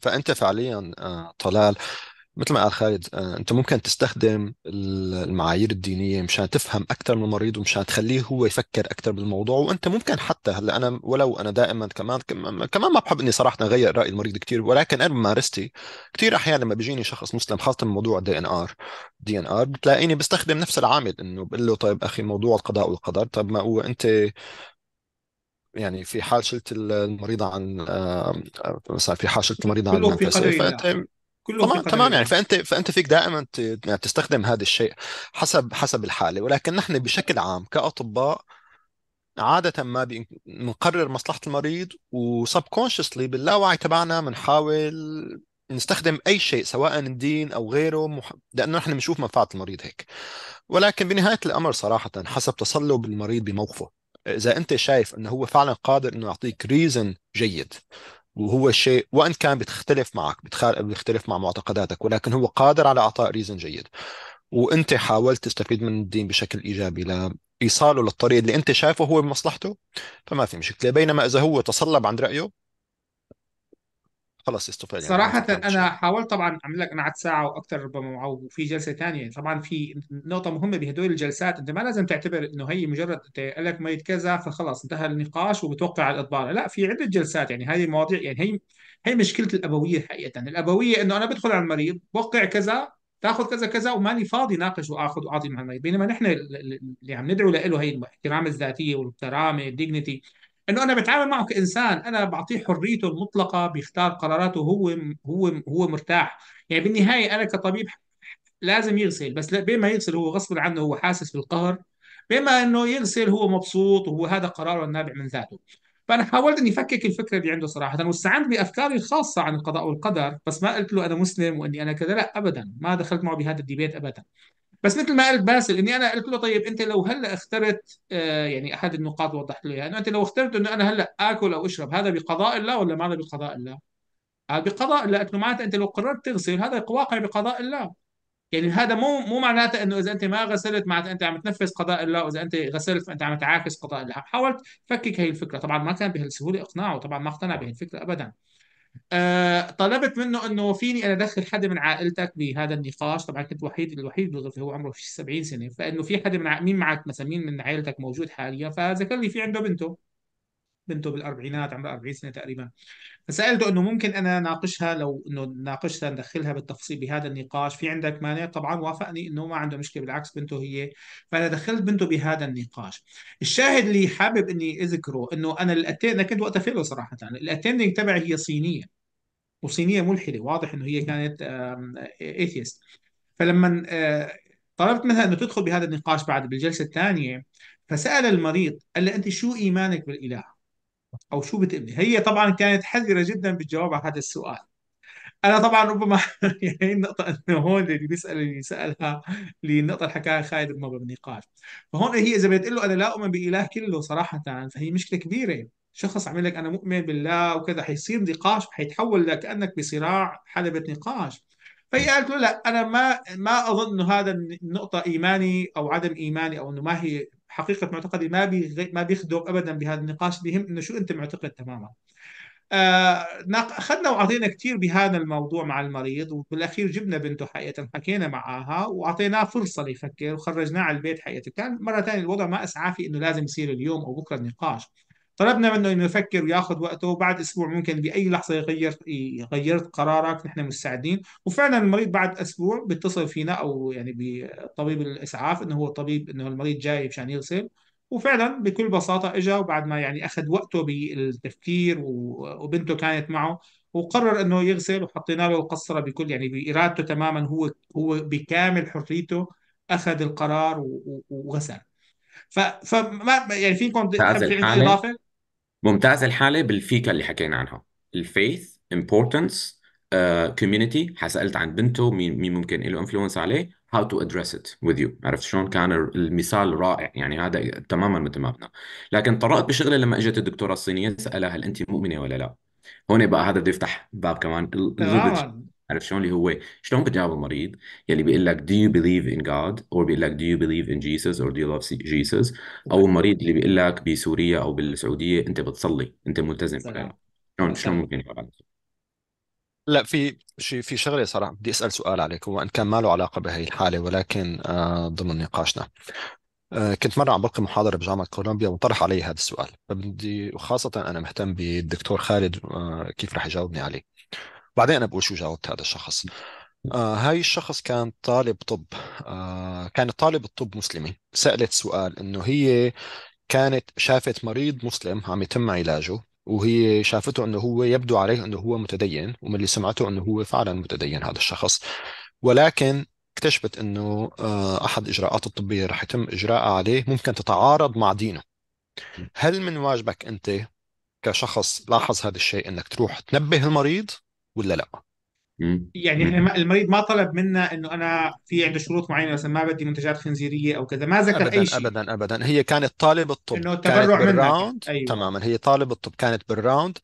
فانت فعليا آه، طلال مثل ما قال خالد آه، انت ممكن تستخدم المعايير الدينيه مشان تفهم اكثر من المريض ومشان تخليه هو يفكر اكثر بالموضوع وانت ممكن حتى هلا انا ولو انا دائما كمان كمان ما بحب اني صراحه اغير راي المريض كثير ولكن انا بممارستي كثير احيانا لما بيجيني شخص مسلم خاصه موضوع الدي ان ار دي ان ار بتلاقيني بستخدم نفس العامل انه بقول له طيب اخي موضوع القضاء والقدر طيب ما هو انت يعني في حال شلت المريضه عن آه، آه، مثلا في حال شلت المريضه عن يعني. فانت كلهم تمام تمام يعني فانت فانت فيك دائما يعني تستخدم هذا الشيء حسب حسب الحاله ولكن نحن بشكل عام كاطباء عادة ما بنقرر مصلحة المريض وسبكونشسلي باللاوعي تبعنا بنحاول نستخدم اي شيء سواء الدين او غيره مح... لانه نحن بنشوف منفعه المريض هيك ولكن بنهايه الامر صراحه حسب تصلب المريض بموقفه اذا انت شايف انه هو فعلا قادر انه يعطيك ريزن جيد وهو شيء وان كان بتختلف معك بيختلف مع معتقداتك ولكن هو قادر على اعطاء ريزن جيد وانت حاولت تستفيد من الدين بشكل ايجابي لايصاله للطريق اللي انت شايفه هو بمصلحته فما في مشكله بينما اذا هو تصلب عند رايه خلاص استفاد يعني صراحة أنا حاولت طبعا أعمل لك أنا قعدت ساعة وأكثر ربما وفي جلسة ثانية طبعا في نقطة مهمة بهدول الجلسات أنت ما لازم تعتبر أنه هي مجرد أنت قال لك ميت كذا فخلاص انتهى النقاش وبتوقع على الإطبالة لا في عدة جلسات يعني هذه المواضيع يعني هي هي مشكلة الأبوية حقيقة الأبوية أنه أنا بدخل على المريض بوقع كذا تاخذ كذا كذا وماني فاضي ناقش واخذ واعطي مع المريض بينما نحن اللي عم ندعو له هي الاحترام الذاتيه والكرامه الديجنتي انه انا بتعامل معه كانسان انا بعطيه حريته المطلقه بيختار قراراته هو هو هو مرتاح يعني بالنهايه انا كطبيب لازم يغسل بس بين ما يغسل هو غصب عنه هو حاسس بالقهر بما انه يغسل هو مبسوط وهو هذا قراره النابع من ذاته فانا حاولت اني افكك الفكره اللي عنده صراحه واستعنت بافكاري الخاصه عن القضاء والقدر بس ما قلت له انا مسلم واني انا كذا لا ابدا ما دخلت معه بهذا الديبيت ابدا بس مثل ما قالت باسل اني انا قلت له طيب انت لو هلا اخترت آه، يعني احد النقاط وضحت له اياها انه انت لو اخترت انه انا هلا اكل او اشرب هذا بقضاء الله ولا ما هذا بقضاء الله؟ قال آه، بقضاء الله قلت له معناتها انت لو قررت تغسل هذا واقع بقضاء الله يعني هذا مو مو معناته انه اذا انت ما غسلت معناته انت عم تنفذ قضاء الله واذا انت غسلت فانت عم تعاكس قضاء الله حاولت فكك هي الفكره طبعا ما كان بهالسهوله اقناعه طبعا ما اقتنع بهالفكره ابدا آه، طلبت منه انه فيني انا ادخل حدا من عائلتك بهذا النقاش طبعا كنت وحيد الوحيد بالغرفه هو عمره 70 سنه فانه في حدا من مين معك مثلا مين من عائلتك موجود حاليا فذكر لي في عنده بنته بنته بالاربعينات عمرها 40 سنه تقريبا فسألته انه ممكن انا ناقشها لو انه ناقشها ندخلها بالتفصيل بهذا النقاش في عندك مانع طبعا وافقني انه ما عنده مشكله بالعكس بنته هي فانا دخلت بنته بهذا النقاش الشاهد اللي حابب اني اذكره انه انا الاتين انا كنت وقتها فيلو صراحه الاتندنج تبعي هي صينيه وصينيه ملحده واضح انه هي كانت ايثيست فلما آه، طلبت منها انه تدخل بهذا النقاش بعد بالجلسه الثانيه فسال المريض قال لي انت شو ايمانك بالاله او شو بتبني هي طبعا كانت حذره جدا بالجواب على هذا السؤال انا طبعا ربما يعني النقطه انه هون اللي بيسال اللي سالها للنقطه اللي حكاها خالد ما بالنقاش فهون هي اذا بدها له انا لا اؤمن باله كله صراحه فهي مشكله كبيره شخص عمل لك انا مؤمن بالله وكذا حيصير نقاش حيتحول لكانك بصراع حلبة نقاش فهي قالت له لا انا ما ما اظن انه هذا النقطه ايماني او عدم ايماني او انه ما هي حقيقه معتقدي ما بيغي... ما بيخدر ابدا بهذا النقاش بهم انه شو انت معتقد تماما آه، اخذنا واعطينا كثير بهذا الموضوع مع المريض وبالاخير جبنا بنته حقيقه حكينا معها واعطيناه فرصه ليفكر وخرجناه على البيت حقيقه كان مره ثانيه الوضع ما اسعافي انه لازم يصير اليوم او بكره النقاش طلبنا منه انه يفكر وياخذ وقته وبعد اسبوع ممكن باي لحظه يغير يغير قرارك نحن مستعدين وفعلا المريض بعد اسبوع بيتصل فينا او يعني بطبيب الاسعاف انه هو طبيب انه المريض جاي مشان يغسل وفعلا بكل بساطه اجى وبعد ما يعني اخذ وقته بالتفكير وبنته كانت معه وقرر انه يغسل وحطينا له القصره بكل يعني بارادته تماما هو هو بكامل حريته اخذ القرار وغسل ف فما يعني فيكم في يعني عندي اضافه ممتاز الحالة بالفيكا اللي حكينا عنها الفيث امبورتنس آه، كوميونيتي حسألت عن بنته مين مين ممكن له انفلونس عليه هاو تو ادريس ات وذ يو عرفت شلون كان المثال رائع يعني هذا تماما متمابنا لكن طرقت بشغله لما اجت الدكتوره الصينيه سالها هل انت مؤمنه ولا لا هون بقى هذا بده يفتح باب كمان تماما عرفت شلون اللي هو شلون بتجاوب المريض يلي يعني بيقول لك do you believe in God or بيقول لك do you believe in Jesus or do you love Jesus او المريض اللي بيقول لك بسوريا او بالسعوديه انت بتصلي انت ملتزم بكلامك شلون شلون ممكن يفعل لا في شيء في شغله صراحه بدي اسال سؤال عليك هو ان كان ما له علاقه بهي الحاله ولكن آه، ضمن نقاشنا آه، كنت مره عم بلقي محاضره بجامعه كولومبيا وطرح علي هذا السؤال فبدي وخاصه انا مهتم بالدكتور خالد آه، كيف رح يجاوبني عليه بعدين أنا بقول شو جاوبت هذا الشخص آه هاي الشخص كان طالب طب آه كانت طالب الطب مسلمة سألت سؤال إنه هي كانت شافت مريض مسلم عم يتم علاجه وهي شافته انه هو يبدو عليه انه هو متدين ومن اللي سمعته انه هو فعلا متدين هذا الشخص ولكن اكتشفت انه آه، احد اجراءات الطبيه رح يتم اجراءها عليه ممكن تتعارض مع دينه هل من واجبك انت كشخص لاحظ هذا الشيء انك تروح تنبه المريض ولا لا يعني احنا المريض ما طلب منا انه انا في عنده شروط معينه مثلا ما بدي منتجات خنزيريه او كذا ما ذكر ابدا اي شيء ابدا ابدا هي كانت طالب الطب انه التبرع كانت بالراوند ايوه تماما هي طالب الطب كانت بالراوند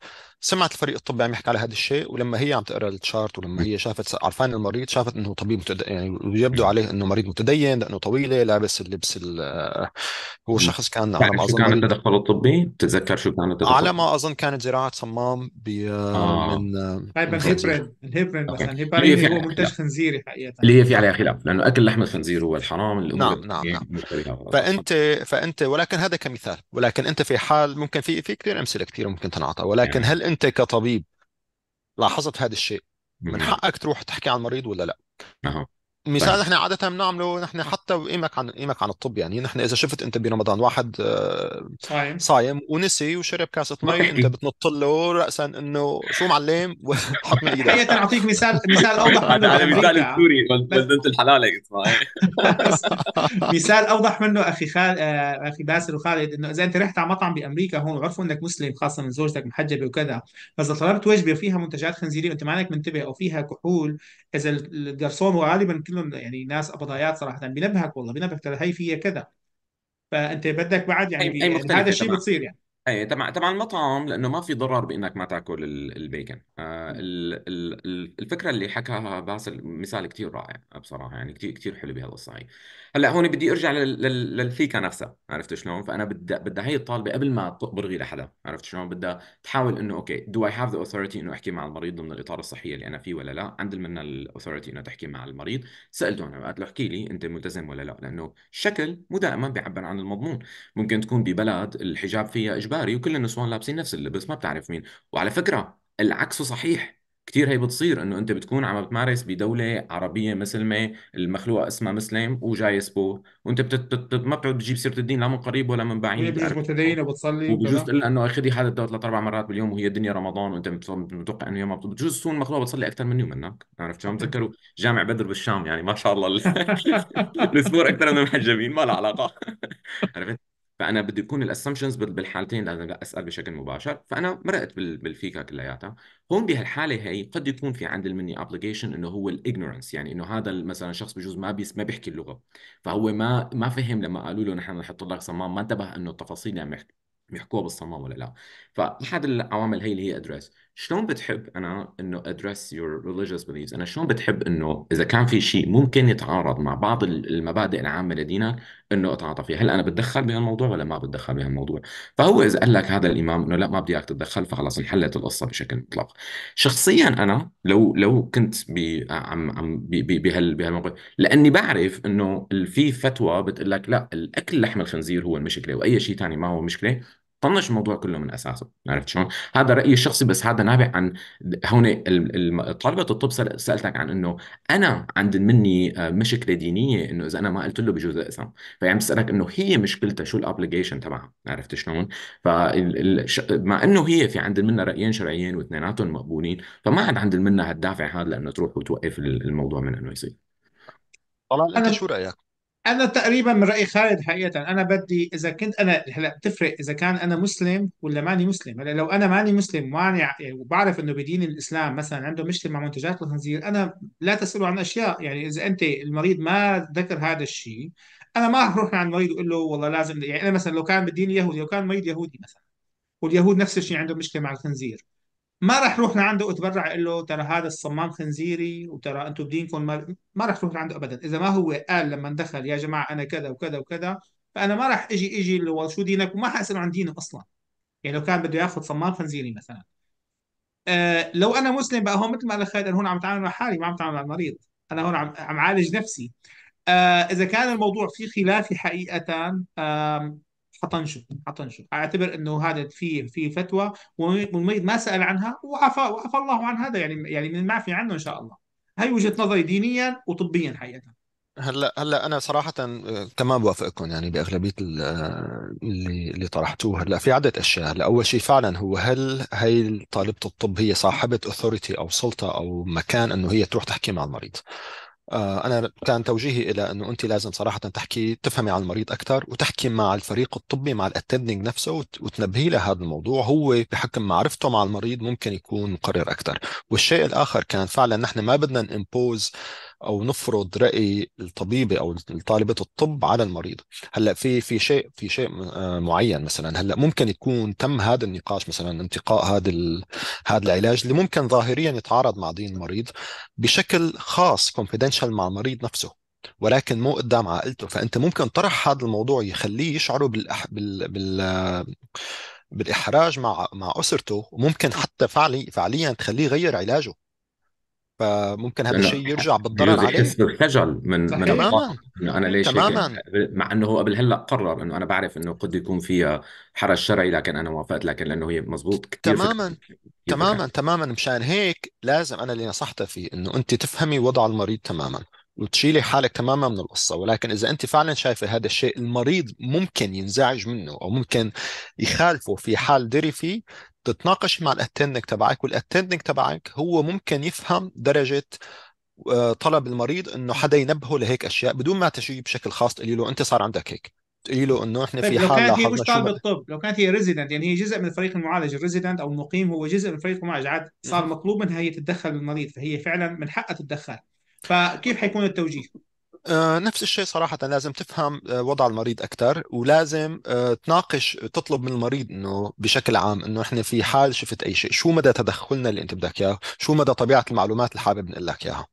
سمعت الفريق الطبي عم يحكي على هذا الشيء ولما هي عم تقرا التشارت ولما هي شافت عرفان المريض شافت انه طبيب متد... يعني يبدو عليه انه مريض متدين لانه طويله لابس اللبس ال... هو شخص كان على ما اظن كان التدخل الطبي بتتذكر شو كان التدخل على ما اظن كانت زراعه صمام ب آه. من طيب الهبرين الهبرين مثلا الهبرين هو منتج خنزيري حقيقه اللي هي في عليها خلاف لانه اكل لحم الخنزير هو الحرام نعم نعم يعني نعم فانت فانت ولكن هذا كمثال ولكن انت في حال ممكن في في كثير امثله كثير ممكن تنعطى ولكن يعني. هل أنت كطبيب لاحظت هذا الشيء من نعم. حقك تروح تحكي عن المريض ولا لا مثال نحن عادة بنعمله نحن حتى قيمك عن قيمك عن الطب يعني نحن إذا شفت أنت برمضان واحد آه، صايم صايم ونسي وشرب كاسة مي أنت بتنط له رأسا إنه شو معلم وحط من إيدك حقيقة أعطيك مثال مثال أوضح منه هذا يعني مثال السوري بس... الحلال مثال أوضح منه أخي خال... آه، أخي باسل وخالد إنه إذا أنت رحت على مطعم بأمريكا هون وعرفوا إنك مسلم خاصة من زوجتك محجبة وكذا فإذا طلبت وجبة فيها منتجات خنزيرية وأنت مانك منتبه أو فيها كحول إذا الجرسون غالبا كلهم يعني ناس ابضايات صراحه بنبهك والله بنبهك ترى هي فيها كذا فانت بدك بعد يعني أي يعني هذا الشيء بتصير يعني اي تبع تبع المطعم لانه ما في ضرر بانك ما تاكل البيكن آه الفكره اللي حكاها باسل مثال كثير رائع بصراحه يعني كثير كثير حلو بهذا الصحيح هلا هون بدي ارجع للفيكا نفسها عرفت شلون فانا بدها بدها هي الطالبه قبل ما برغي لحدا عرفت شلون بدها تحاول انه اوكي دو اي هاف ذا اوثورتي انه احكي مع المريض ضمن الاطار الصحي اللي انا فيه ولا لا عند منا الاوثورتي انه تحكي مع المريض سالته انا قلت له احكي لي انت ملتزم ولا لا لانه الشكل مو دائما بيعبر عن المضمون ممكن تكون ببلد الحجاب فيها اجباري وكل النسوان لابسين نفس اللبس ما بتعرف مين وعلى فكره العكس صحيح كتير هي بتصير انه انت بتكون عم بتمارس بدوله عربيه مسلمه المخلوقه اسمها مسلم وجاي اسبو وانت بتت... بتت... ما بتعود تجيب سيره الدين لا من قريب ولا من بعيد هي متدينه بتصلي وبجوز تقول انه اخذي حدا ثلاث اربع مرات باليوم وهي الدنيا رمضان وانت متوقع انه يومها بجوز تكون مخلوقه بتصلي اكثر من يوم منك عرفت شو بتذكروا جامع بدر بالشام يعني ما شاء الله الاسبوع اكثر من المحجبين ما له علاقه عرفت فانا بده يكون الاسامبشنز بالحالتين لازم اسال بشكل مباشر فانا مرقت بالفيكا كلياتها هون بهالحاله هي قد يكون في عند المني ابلكيشن انه هو الاجنورنس يعني انه هذا مثلا شخص بجوز ما بيس ما بيحكي اللغه فهو ما ما فهم لما قالوا له نحن نحط لك صمام ما انتبه انه التفاصيل اللي يعني عم يحكوها بالصمام ولا لا فاحد العوامل هي اللي هي ادريس شلون بتحب انا انه ادرس يور ريليجيوس بيليفز انا شلون بتحب انه اذا كان في شيء ممكن يتعارض مع بعض المبادئ العامه لدينك انه اتعاطى فيه هل انا بتدخل بهالموضوع ولا ما بتدخل بهالموضوع فهو اذا قال لك هذا الامام انه لا ما بدي اياك تتدخل فخلص انحلت القصه بشكل مطلق شخصيا انا لو لو كنت ب عم عم بهال بهالموقف لاني بعرف انه في فتوى بتقول لك لا الاكل لحم الخنزير هو المشكله واي شيء ثاني ما هو مشكله طنش الموضوع كله من اساسه عرفت شلون هذا رايي الشخصي بس هذا نابع عن هون طالبه الطب سالتك عن انه انا عند مني آه، مشكله دينيه انه اذا انا ما قلت له بجوز اقسم فهي عم تسالك انه هي مشكلتها شو الابليجيشن تبعها عرفت شلون فمع انه هي في عند منا رايين شرعيين واثنيناتهم مقبولين فما عاد عند منا هالدافع هذا لانه تروح وتوقف الموضوع من انه يصير طلال انت شو رايك انا تقريبا من راي خالد حقيقه انا بدي اذا كنت انا هلا بتفرق اذا كان انا مسلم ولا ماني مسلم هلا لو انا ماني مسلم وماني يعني وبعرف انه بدين الاسلام مثلا عنده مشكله مع منتجات الخنزير انا لا تسالوا عن اشياء يعني اذا انت المريض ما ذكر هذا الشيء انا ما اروح عند المريض واقول له والله لازم يعني انا مثلا لو كان بدين يهودي لو كان مريض يهودي مثلا واليهود نفس الشيء عندهم مشكله مع الخنزير ما راح تروح لعنده وتبرع اقول له ترى هذا الصمام خنزيري وترى انتم بدينكم ما, ما راح تروح لعنده ابدا اذا ما هو قال لما دخل يا جماعه انا كذا وكذا وكذا فانا ما راح اجي اجي اللي هو شو دينك وما حاساله عن دينه اصلا يعني لو كان بده ياخذ صمام خنزيري مثلا أه لو انا مسلم بقى هون مثل ما قال خالد انا هون عم بتعامل مع حالي ما عم بتعامل مع المريض انا هون عم, عم عالج نفسي آه اذا كان الموضوع فيه خلافي حقيقه آه حطنشب حطنشب اعتبر انه هذا في في فتوى والميت ما سال عنها وعفى وعفى الله عن هذا يعني يعني من المعفي عنه ان شاء الله هي وجهه نظري دينيا وطبيا حقيقه هلا هلا انا صراحه كمان آه، بوافقكم يعني باغلبيه آه، اللي اللي طرحتوه هلا في عده اشياء هلا اول شيء فعلا هو هل هي طالبه الطب هي صاحبه اوثوريتي او سلطه او مكان انه هي تروح تحكي مع المريض آه، انا كان توجيهي الى انه انت لازم صراحه تحكي تفهمي عن المريض اكثر وتحكي مع الفريق الطبي مع الاتندنج نفسه وتنبهي له هذا الموضوع هو بحكم معرفته مع المريض ممكن يكون مقرر اكثر والشيء الاخر كان فعلا نحن ما بدنا نمبوز او نفرض راي الطبيب او طالبه الطب على المريض هلا في في شيء في شيء آه، معين مثلا هلا ممكن يكون تم هذا النقاش مثلا انتقاء هذا هذا العلاج اللي ممكن ظاهريا يتعارض مع دين المريض بشكل خاص كونفيدنشال مع المريض نفسه ولكن مو قدام عائلته فانت ممكن طرح هذا الموضوع يخليه يشعروا بالأح... بال... بال... بالاحراج مع مع اسرته وممكن حتى فعلي... فعليا تخليه يغير علاجه فممكن هذا الشيء يرجع بالضرر عليه يحس بالخجل من من تماما انه انا ليش تماما مع انه هو قبل هلا قرر انه انا بعرف انه قد يكون فيها حرج شرعي لكن انا وافقت لكن لانه هي مزبوط كثير تماما تماما تماما مشان هيك لازم انا اللي نصحتها فيه انه انت تفهمي وضع المريض تماما وتشيلي حالك تماما من القصة ولكن إذا أنت فعلا شايفة هذا الشيء المريض ممكن ينزعج منه أو ممكن يخالفه في حال دري فيه تتناقش مع الاتندنج تبعك والاتندنج تبعك هو ممكن يفهم درجه آه، طلب المريض انه حدا ينبهه لهيك اشياء بدون ما تجي بشكل خاص تقولي له انت صار عندك هيك تقولي له انه احنا في طيب، حال لو كانت هي مش طالبه الطب لو كانت هي ريزيدنت يعني هي جزء من الفريق المعالج الريزيدنت او المقيم هو جزء من الفريق المعالج عاد صار مطلوب منها هي تتدخل بالمريض فهي فعلا من حقها تتدخل فكيف حيكون التوجيه؟ آه، نفس الشيء صراحة لازم تفهم آه، وضع المريض أكثر ولازم آه، تناقش تطلب من المريض إنه بشكل عام إنه إحنا في حال شفت أي شيء شو مدى تدخلنا اللي أنت بدك إياه شو مدى طبيعة المعلومات اللي حابب نقول لك إياها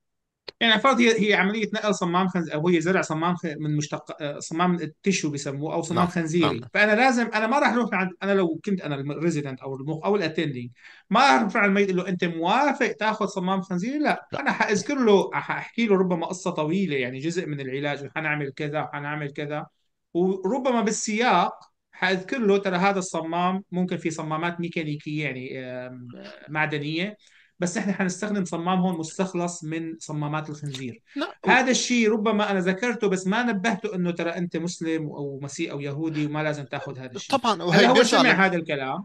يعني فرض هي هي عملية نقل صمام خنزير أو هي زرع صمام خ... من مشتق آه، صمام التشو بيسموه أو صمام نعم. خنزيري نعم. فأنا لازم أنا ما راح أروح عند أنا لو كنت أنا الريزيدنت أو المخ أو الأتندنج ما راح أروح عند الميت له أنت موافق تاخذ صمام خنزيري لا, لا. أنا حأذكر له حأحكي له ربما قصة طويلة يعني جزء من العلاج حنعمل كذا حنعمل كذا وربما بالسياق حاذكر له ترى هذا الصمام ممكن في صمامات ميكانيكيه يعني معدنيه بس احنا حنستخدم صمام هون مستخلص من صمامات الخنزير لا. نعم. هذا الشيء ربما انا ذكرته بس ما نبهته انه ترى انت مسلم او مسيحي او يهودي وما لازم تاخذ هذا الشيء طبعا وهي هو سمع هذا الكلام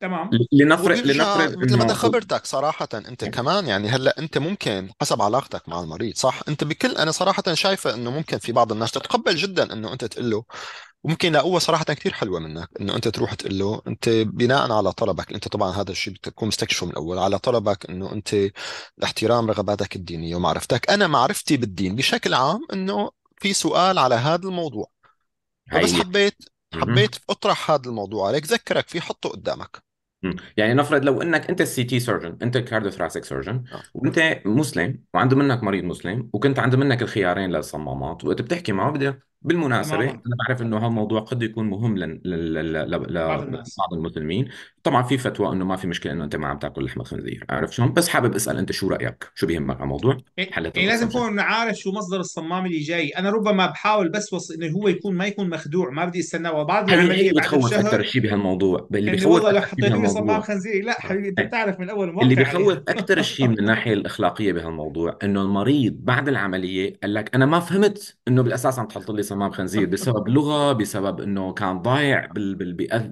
تمام لنفرض لنفرض مثل ما خبرتك صراحة أنت كمان يعني هلا أنت ممكن حسب علاقتك مع المريض صح أنت بكل أنا صراحة شايفة أنه ممكن في بعض الناس تتقبل جدا أنه أنت تقول له وممكن لقوها صراحه كثير حلوه منك انه انت تروح تقول له انت بناء على طلبك انت طبعا هذا الشيء بتكون مستكشفه من الاول على طلبك انه انت احترام رغباتك الدينيه ومعرفتك انا معرفتي بالدين بشكل عام انه في سؤال على هذا الموضوع بس حبيت حبيت اطرح هذا الموضوع عليك ذكرك فيه حطه قدامك يعني نفرض لو انك انت السي تي سيرجن انت كارديوثراسيك سيرجن نعم. وانت مسلم وعنده منك مريض مسلم وكنت عنده منك الخيارين للصمامات وقت بتحكي معه بدي بالمناسبة تماما أنا بعرف إنه هذا الموضوع قد يكون مهم لن- ل- ل- الناس لبعض المسلمين طبعا في فتوى إنه ما في مشكلة إنه أنت ما عم تاكل لحم الخنزير عارف شلون بس حابب أسأل أنت شو رأيك شو بيهمك على الموضوع إيه حلت إيه لازم يكون عارف شو مصدر الصمام اللي جاي انا ربما بحاول بس وص... انه هو يكون ما يكون مخدوع ما بدي استناه وبعد هي العمليه إيه اللي بعد بتخوف أكثر شيء بهالموضوع اللي بيخوف والله لو حطيت لي صمام خنزير خنزيري لا حبيبي انت إيه. بتعرف من اول اللي بيخوف أكثر شيء من الناحية الأخلاقية بهالموضوع إنه المريض بعد العملية قال لك أنا ما فهمت إنه بالأساس عم تحط لي صمام خنزير بسبب لغه بسبب انه كان ضايع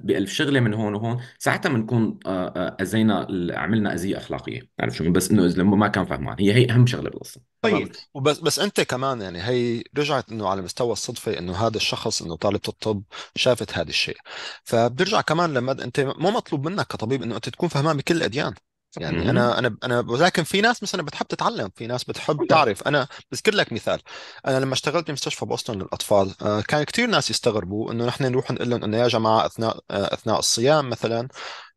بألف شغله من هون وهون ساعتها بنكون آه، آه، اذينا عملنا اذيه اخلاقيه عرفت شو بس انه لما ما كان فهمان هي هي اهم شغله بالقصه طيب وبس بس انت كمان يعني هي رجعت انه على مستوى الصدفه انه هذا الشخص انه طالبه الطب شافت هذا الشيء فبرجع كمان لما انت مو مطلوب منك كطبيب انه انت تكون فهمان بكل الاديان يعني انا انا انا ولكن في ناس مثلا بتحب تتعلم في ناس بتحب تعرف انا بذكر لك مثال انا لما اشتغلت بمستشفى بوسطن للاطفال آه، كان كثير ناس يستغربوا انه نحن نروح نقول لهم انه يا جماعه اثناء آه، اثناء الصيام مثلا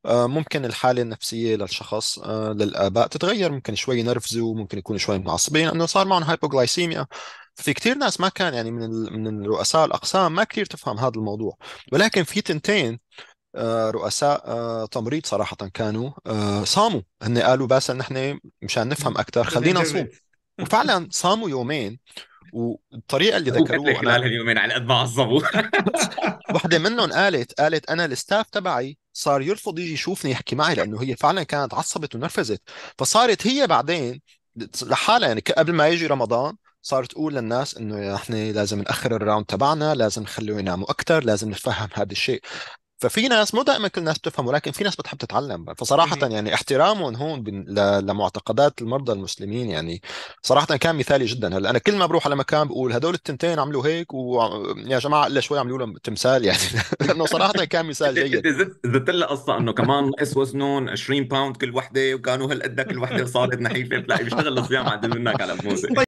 آه، ممكن الحاله النفسيه للشخص للاباء تتغير ممكن شوي ينرفزوا ممكن يكونوا شوي معصبين انه صار معهم هايبوغلايسيميا في كثير ناس ما كان يعني من من رؤساء الاقسام ما كثير تفهم هذا الموضوع ولكن في تنتين آه، رؤساء آه، تمريض صراحة كانوا آه، صاموا هن قالوا باسل نحن مشان نفهم أكثر خلينا نصوم وفعلا صاموا يومين والطريقه اللي ذكروها خلال اليومين على قد ما عصبوا وحده منهم قالت قالت انا الستاف تبعي صار يرفض يجي يشوفني يحكي معي لانه هي فعلا كانت عصبت ونرفزت فصارت هي بعدين لحالها يعني قبل ما يجي رمضان صارت تقول للناس انه نحن لازم ناخر الراوند تبعنا لازم نخليه يناموا اكثر لازم نتفهم هذا الشيء ففي ناس مو دائما كل الناس بتفهم ولكن في ناس بتحب تتعلم فصراحة يعني احترامهم هون لمعتقدات المرضى المسلمين يعني صراحة كان مثالي جدا هلا أنا كل ما بروح على مكان بقول هدول التنتين عملوا هيك ويا جماعة إلا شوي عملوا لهم تمثال يعني لأنه صراحة كان مثال جيد زدت لها قصة إنه كمان نقص وزنهم 20 باوند كل وحدة وكانوا هالقد كل وحدة صارت نحيفة بتلاقي بيشتغل الصيام عدل منك على الموسيقى